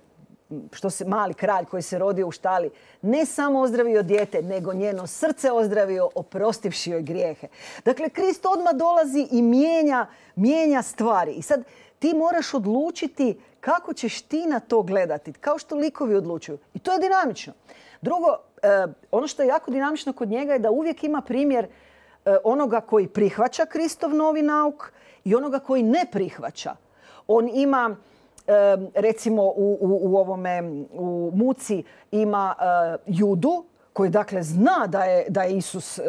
što se mali kralj koji se rodio u štali ne samo ozdravio dijete, nego njeno srce ozdravio oprostivši joj grijehe. Dakle, Krist odmah dolazi i mijenja, mijenja stvari. I sad ti moraš odlučiti kako ćeš ti na to gledati, kao što likovi odlučuju. I to je dinamično. Drugo, e, ono što je jako dinamično kod njega je da uvijek ima primjer e, onoga koji prihvaća Kristov novi nauk i onoga koji ne prihvaća. On ima recimo u, u, u ovome u Muci ima eh, Judu koji dakle zna da je, da je Isus eh,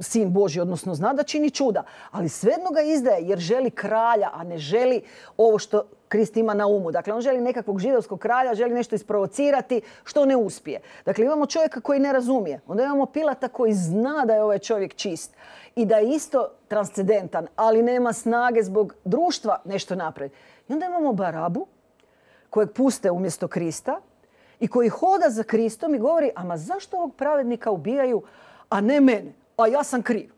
sin Boži, odnosno zna da čini čuda, ali svejedno ga izdaje jer želi kralja, a ne želi ovo što Krist ima na umu. Dakle, on želi nekakvog židovskog kralja, želi nešto isprovocirati što ne uspije. Dakle, imamo čovjeka koji ne razumije. Onda imamo Pilata koji zna da je ovaj čovjek čist i da je isto transcendentan, ali nema snage zbog društva nešto napraviti. I onda imamo Barabu kojeg puste umjesto Krista i koji hoda za Kristom i govori, ama zašto ovog pravednika ubijaju, a ne mene, a ja sam kriv.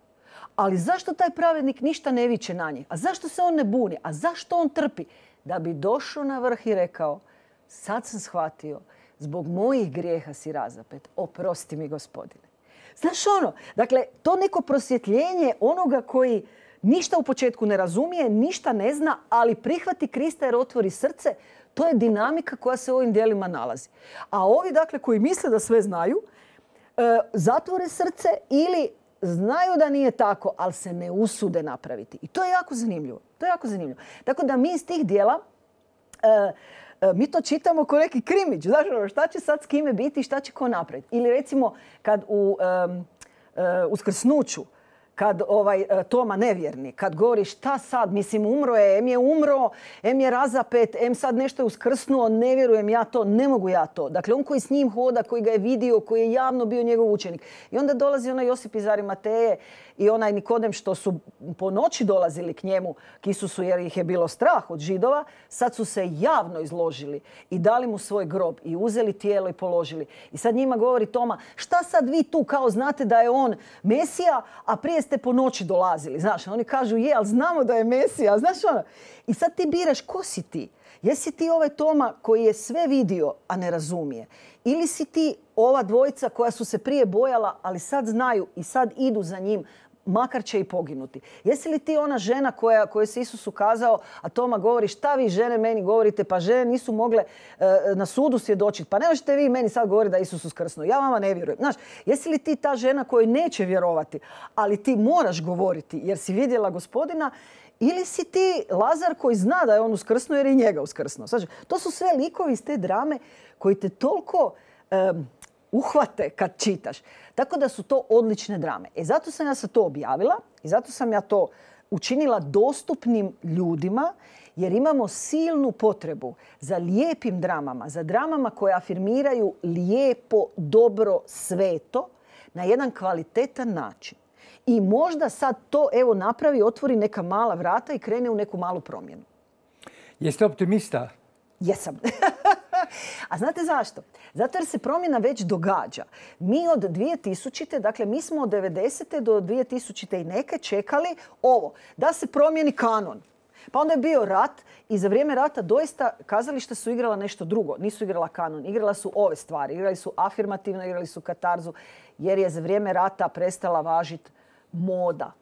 Ali zašto taj pravednik ništa ne viče na njih? A zašto se on ne buni? A zašto on trpi? Da bi došao na vrh i rekao, sad sam shvatio, zbog mojih grijeha si razapet, oprosti mi gospodine. Znaš ono, dakle, to neko prosvjetljenje onoga koji ništa u početku ne razumije, ništa ne zna, ali prihvati Krista jer otvori srce, to je dinamika koja se u ovim dijelima nalazi. A ovi dakle koji misle da sve znaju, e, zatvore srce ili znaju da nije tako, ali se ne usude napraviti. I to je jako zanimljivo. To je jako zanimljivo. Tako da mi iz tih dijela e, e, mi to čitamo ko neki krimić. Znaš, ono, šta će sad s kime biti i šta će ko napraviti. Ili recimo kad u um, kad ovaj, e, Toma nevjerni, kad govori šta sad, mislim umro je, em je umro, em je razapet, em sad nešto je uskrsnuo, ne vjerujem ja to, ne mogu ja to. Dakle, on koji s njim hoda, koji ga je vidio, koji je javno bio njegov učenik. I onda dolazi onaj Josip iz Arimateje i onaj Nikodem što su po noći dolazili k njemu, k Isusu jer ih je bilo strah od židova, sad su se javno izložili i dali mu svoj grob i uzeli tijelo i položili. I sad njima govori Toma, šta sad vi tu kao znate da je on Mesija, a prije ste po noći dolazili. Znaš, oni kažu je, ali znamo da je Mesija. Znaš ono, i sad ti biraš ko si ti. Jesi ti ovaj Toma koji je sve vidio, a ne razumije? Ili si ti ova dvojica koja su se prije bojala, ali sad znaju i sad idu za njim makar će i poginuti. Jesi li ti ona žena koja, koju se Isus ukazao, a Toma govori šta vi žene meni govorite, pa žene nisu mogle e, na sudu svjedočiti, pa ne možete vi meni sad govoriti da Isus uskrsnuo, ja vama ne vjerujem. Znaš, jesi li ti ta žena kojoj neće vjerovati, ali ti moraš govoriti jer si vidjela gospodina, ili si ti Lazar koji zna da je on uskrsnuo jer je njega uskrsnuo. to su sve likovi iz te drame koji te toliko uhvate kad čitaš. Tako da su to odlične drame. E zato sam ja se to objavila i zato sam ja to učinila dostupnim ljudima jer imamo silnu potrebu za lijepim dramama, za dramama koje afirmiraju lijepo, dobro, sveto na jedan kvalitetan način. I možda sad to evo napravi, otvori neka mala vrata i krene u neku malu promjenu. Jeste optimista? Jesam. [laughs] [laughs] A znate zašto? Zato jer se promjena već događa. Mi od 2000. dakle mi smo od 90. do 2000. i neke čekali ovo. Da se promijeni kanon. Pa onda je bio rat i za vrijeme rata doista kazališta su igrala nešto drugo. Nisu igrala kanon, igrala su ove stvari. Igrali su afirmativno, igrali su katarzu jer je za vrijeme rata prestala važiti moda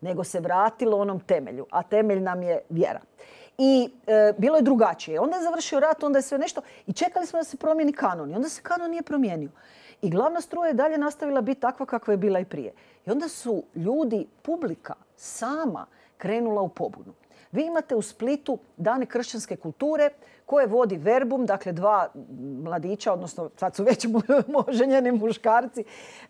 nego se vratilo onom temelju, a temelj nam je vjera i e, bilo je drugačije. Onda je završio rat, onda je sve nešto i čekali smo da se promijeni kanon. I onda se kanon nije promijenio. I glavna struja je dalje nastavila biti takva kakva je bila i prije. I onda su ljudi, publika, sama krenula u pobunu. Vi imate u Splitu dane kršćanske kulture koje vodi verbum, dakle dva mladića, odnosno sad su već [laughs] moženjeni muškarci,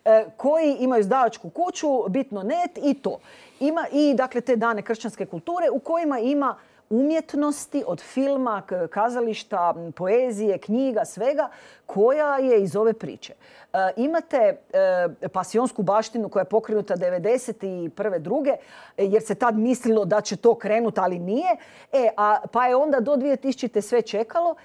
e, koji imaju zdavačku kuću, bitno net i to. Ima i dakle te dane kršćanske kulture u kojima ima umjetnosti, od filma, kazališta, poezije, knjiga, svega, koja je iz ove priče. E, imate e, pasionsku baštinu koja je pokrenuta prve druge, jer se tad mislilo da će to krenuti, ali nije. E, a, pa je onda do 2000. sve čekalo.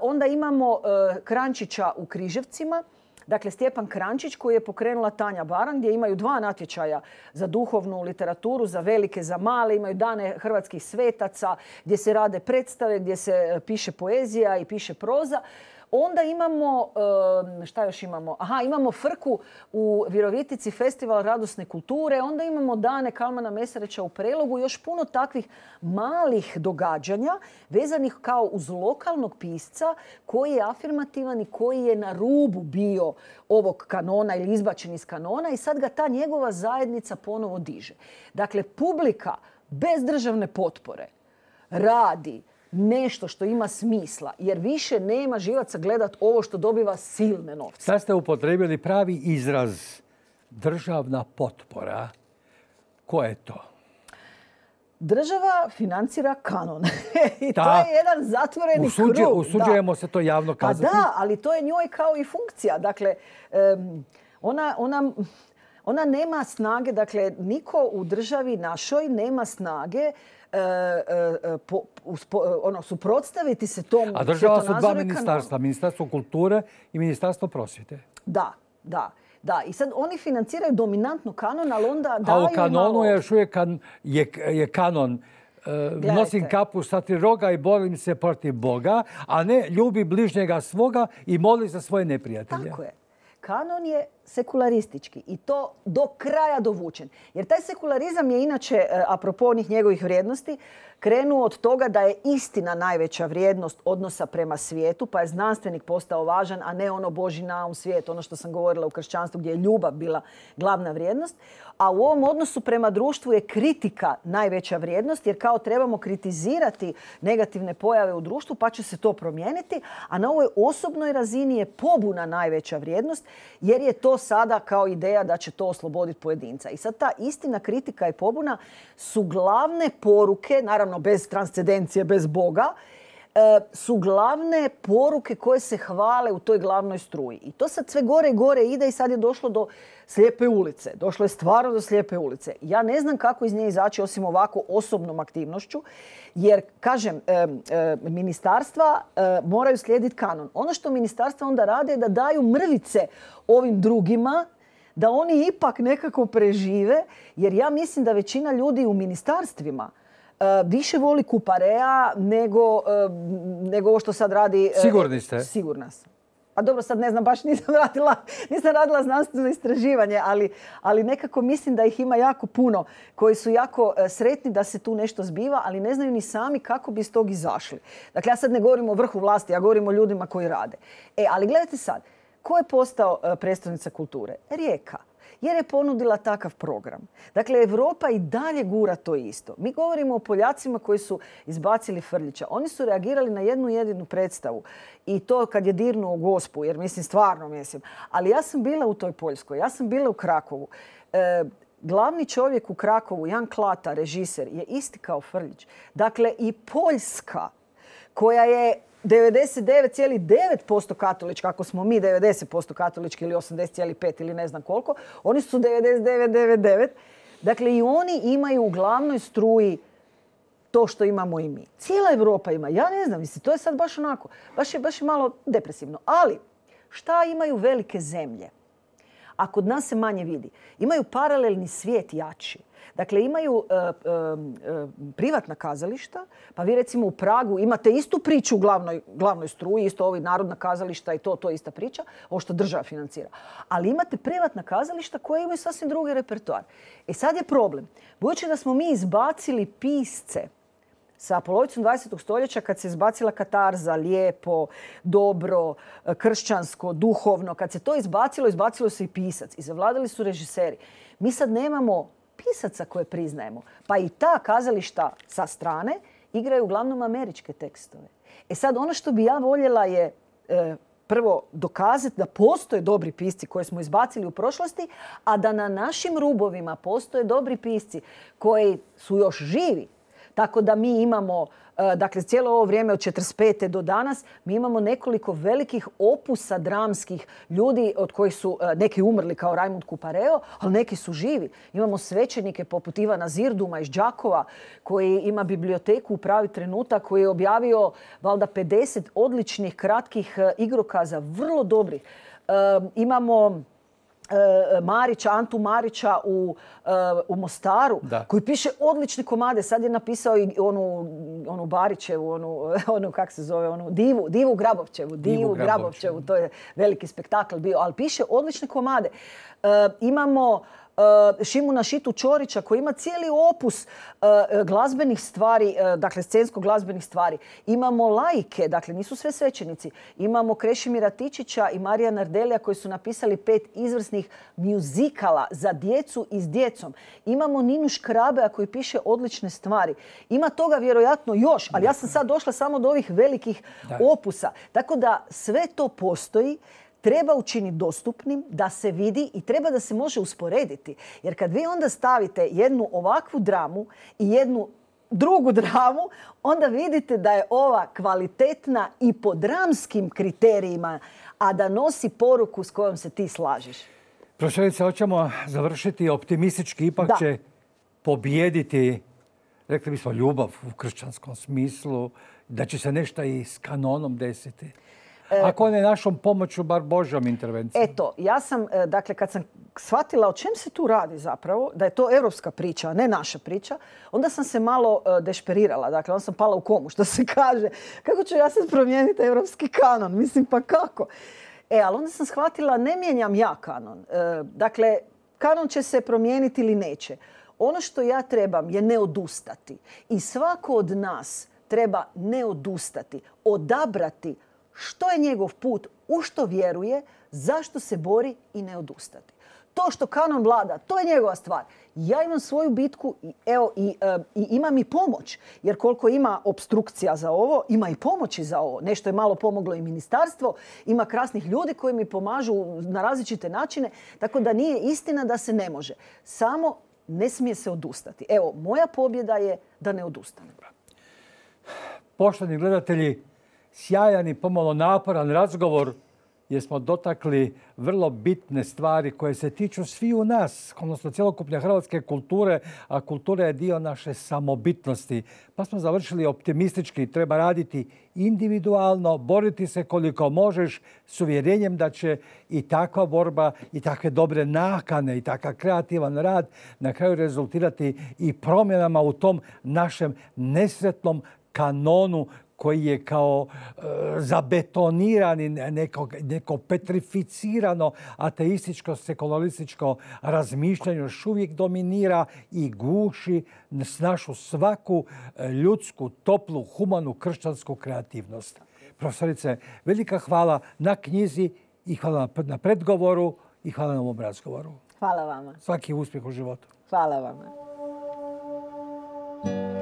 onda imamo Krančića u Križevcima, Dakle, Stjepan Krančić koji je pokrenula Tanja Baran gdje imaju dva natječaja za duhovnu literaturu, za velike, za male. Imaju dane hrvatskih svetaca gdje se rade predstave, gdje se e, piše poezija i piše proza. Onda imamo, šta još imamo? Aha, imamo Frku u Virovitici, festival radosne kulture. Onda imamo dane Kalmana mesareća u Prelogu. Još puno takvih malih događanja vezanih kao uz lokalnog pisca koji je afirmativan i koji je na rubu bio ovog kanona ili izbačen iz kanona i sad ga ta njegova zajednica ponovo diže. Dakle, publika bez državne potpore radi nešto što ima smisla, jer više nema živaca gledat ovo što dobiva silne novce. Sad ste upotrebili pravi izraz državna potpora. Ko je to? država financira kanon. [laughs] I to je jedan zatvoreni Usuđujemo se to javno pa kazati. A da, ali to je njoj kao i funkcija. Dakle, ona, ona, ona nema snage, dakle, niko u državi našoj nema snage E, e, e, po, ono, suprotstaviti se tom A država su dva ministarstva, ministarstvo kulture i ministarstvo prosvjete. Da, da. Da, i sad oni financiraju dominantno kanon, ali onda daju malo... A u kanonu je još uvijek je, kanon nosim kapu sa tri roga i borim se protiv Boga, a ne ljubi bližnjega svoga i moli za svoje neprijatelje. Tako je. Kanon je sekularistički i to do kraja dovučen. Jer taj sekularizam je inače, e, apropo onih njegovih vrijednosti, krenuo od toga da je istina najveća vrijednost odnosa prema svijetu, pa je znanstvenik postao važan, a ne ono Boži naum svijet, ono što sam govorila u kršćanstvu gdje je ljubav bila glavna vrijednost. A u ovom odnosu prema društvu je kritika najveća vrijednost, jer kao trebamo kritizirati negativne pojave u društvu, pa će se to promijeniti. A na ovoj osobnoj razini je pobuna najveća vrijednost, jer je to sada kao ideja da će to osloboditi pojedinca. I sad ta istina kritika i pobuna su glavne poruke, naravno bez transcedencije, bez Boga, e, su glavne poruke koje se hvale u toj glavnoj struji. I to sad sve gore i gore ide i sad je došlo do slijepe ulice. Došlo je stvarno do slijepe ulice. Ja ne znam kako iz nje izaći osim ovako osobnom aktivnošću, jer, kažem, ministarstva moraju slijediti kanon. Ono što ministarstva onda rade je da daju mrvice ovim drugima da oni ipak nekako prežive, jer ja mislim da većina ljudi u ministarstvima e, više voli Kuparea nego, nego ovo što sad radi... E, Sigurni ste? Sigurna sam. Pa dobro sad ne znam, baš nisam [laughs] radila, nisam radila znanstveno istraživanje, ali, ali nekako mislim da ih ima jako puno koji su jako e, sretni da se tu nešto zbiva, ali ne znaju ni sami kako bi iz tog izašli. Dakle, ja sad ne govorim o vrhu vlasti, ja govorim o ljudima koji rade. E, ali gledajte sad, ko je postao e, predstavnica kulture? Rijeka jer je ponudila takav program. Dakle, Europa i dalje gura to isto. Mi govorimo o Poljacima koji su izbacili Frljića. Oni su reagirali na jednu jedinu predstavu i to kad je dirnuo gospu, jer mislim stvarno mislim. Ali ja sam bila u toj Poljskoj, ja sam bila u Krakovu. E, glavni čovjek u Krakovu, Jan Klata, režiser, je isti kao Frljić. Dakle, i Poljska koja je 99,9% katolički, ako smo mi 90% katolički ili 80,5 ili ne znam koliko, oni su 99,99. Dakle, i oni imaju u glavnoj struji to što imamo i mi. Cijela Europa ima. Ja ne znam, mislim, to je sad baš onako. Baš je, baš je malo depresivno. Ali, šta imaju velike zemlje? A kod nas se manje vidi. Imaju paralelni svijet jači. Dakle, imaju e, e, privatna kazališta, pa vi recimo u Pragu imate istu priču u glavnoj, struji, isto ovi narodna kazališta i to, to je ista priča, ovo što država financira. Ali imate privatna kazališta koja imaju sasvim drugi repertoar. E sad je problem. Budući da smo mi izbacili pisce sa polovicom 20. stoljeća kad se izbacila katarza, lijepo, dobro, e, kršćansko, duhovno, kad se to izbacilo, izbacilo se i pisac i zavladali su režiseri. Mi sad nemamo pisaca koje priznajemo. Pa i ta kazališta sa strane igraju uglavnom američke tekstove. E sad, ono što bi ja voljela je e, prvo dokazati da postoje dobri pisci koje smo izbacili u prošlosti, a da na našim rubovima postoje dobri pisci koji su još živi. Tako da mi imamo E, dakle cijelo ovo vrijeme od 45. do danas, mi imamo nekoliko velikih opusa dramskih ljudi od kojih su e, neki umrli kao Raimund Kupareo, ali neki su živi. Imamo svećenike poput Ivana Zirduma iz Đakova koji ima biblioteku u pravi trenutak koji je objavio valjda 50 odličnih kratkih e, igrokaza, vrlo dobrih. imamo E, e, Marića, Antu Marića u, e, u Mostaru, koji piše odlične komade. Sad je napisao i onu, onu Barićevu, onu, [laughs] kak se zove, onu Divu, Divu Grabovčevu. Divu, Divu Grabovčevu, to je veliki spektakl bio, ali piše odlične komade. imamo Eh, Šimuna Šitu Čorića koji ima cijeli opus eh, glazbenih stvari, eh, dakle scensko-glazbenih stvari. Imamo lajke, dakle nisu sve svećenici. Imamo Krešimira Tičića i Marija Nardelija koji su napisali pet izvrsnih mjuzikala za djecu i s djecom. Imamo Ninu Škrabea koji piše odlične stvari. Ima toga vjerojatno još, ali ja sam sad došla samo do ovih velikih opusa. Tako da sve to postoji treba učiniti dostupnim, da se vidi i treba da se može usporediti. Jer kad vi onda stavite jednu ovakvu dramu i jednu drugu dramu, onda vidite da je ova kvalitetna i po dramskim kriterijima, a da nosi poruku s kojom se ti slažeš. Profesorice, hoćemo završiti optimistički, ipak će pobijediti, rekli bismo, ljubav u kršćanskom smislu, da će se nešto i s kanonom desiti. E, Ako ne našom pomoću, bar Božom intervencijom. Eto, ja sam, e, dakle, kad sam shvatila o čem se tu radi zapravo, da je to europska priča, a ne naša priča, onda sam se malo e, dešperirala. Dakle, onda sam pala u komu, što se kaže. Kako ću ja sad promijeniti europski kanon? Mislim, pa kako? E, ali onda sam shvatila, ne mijenjam ja kanon. dakle, kanon će se promijeniti ili neće. Ono što ja trebam je ne odustati. I svako od nas treba ne odustati, odabrati što je njegov put, u što vjeruje, zašto se bori i ne odustati. To što kanon vlada, to je njegova stvar. Ja imam svoju bitku i, evo, e, i, imam i pomoć. Jer koliko ima obstrukcija za ovo, ima i pomoći za ovo. Nešto je malo pomoglo i ministarstvo. Ima krasnih ljudi koji mi pomažu na različite načine. Tako da nije istina da se ne može. Samo ne smije se odustati. Evo, moja pobjeda je da ne odustanem. Poštovani gledatelji, sjajan i pomalo naporan razgovor jer smo dotakli vrlo bitne stvari koje se tiču svi u nas, odnosno cjelokupne hrvatske kulture, a kultura je dio naše samobitnosti. Pa smo završili optimistički, treba raditi individualno, boriti se koliko možeš s uvjerenjem da će i takva borba i takve dobre nakane i takav kreativan rad na kraju rezultirati i promjenama u tom našem nesretnom kanonu koji je kao e, zabetonirani neko, petrificirano ateističko, sekularističko razmišljanje još uvijek dominira i guši s našu svaku e, ljudsku, toplu, humanu, kršćansku kreativnost. Profesorice, velika hvala na knjizi i hvala na predgovoru i hvala na ovom razgovoru. Hvala vama. Svaki uspjeh u životu. Hvala vama.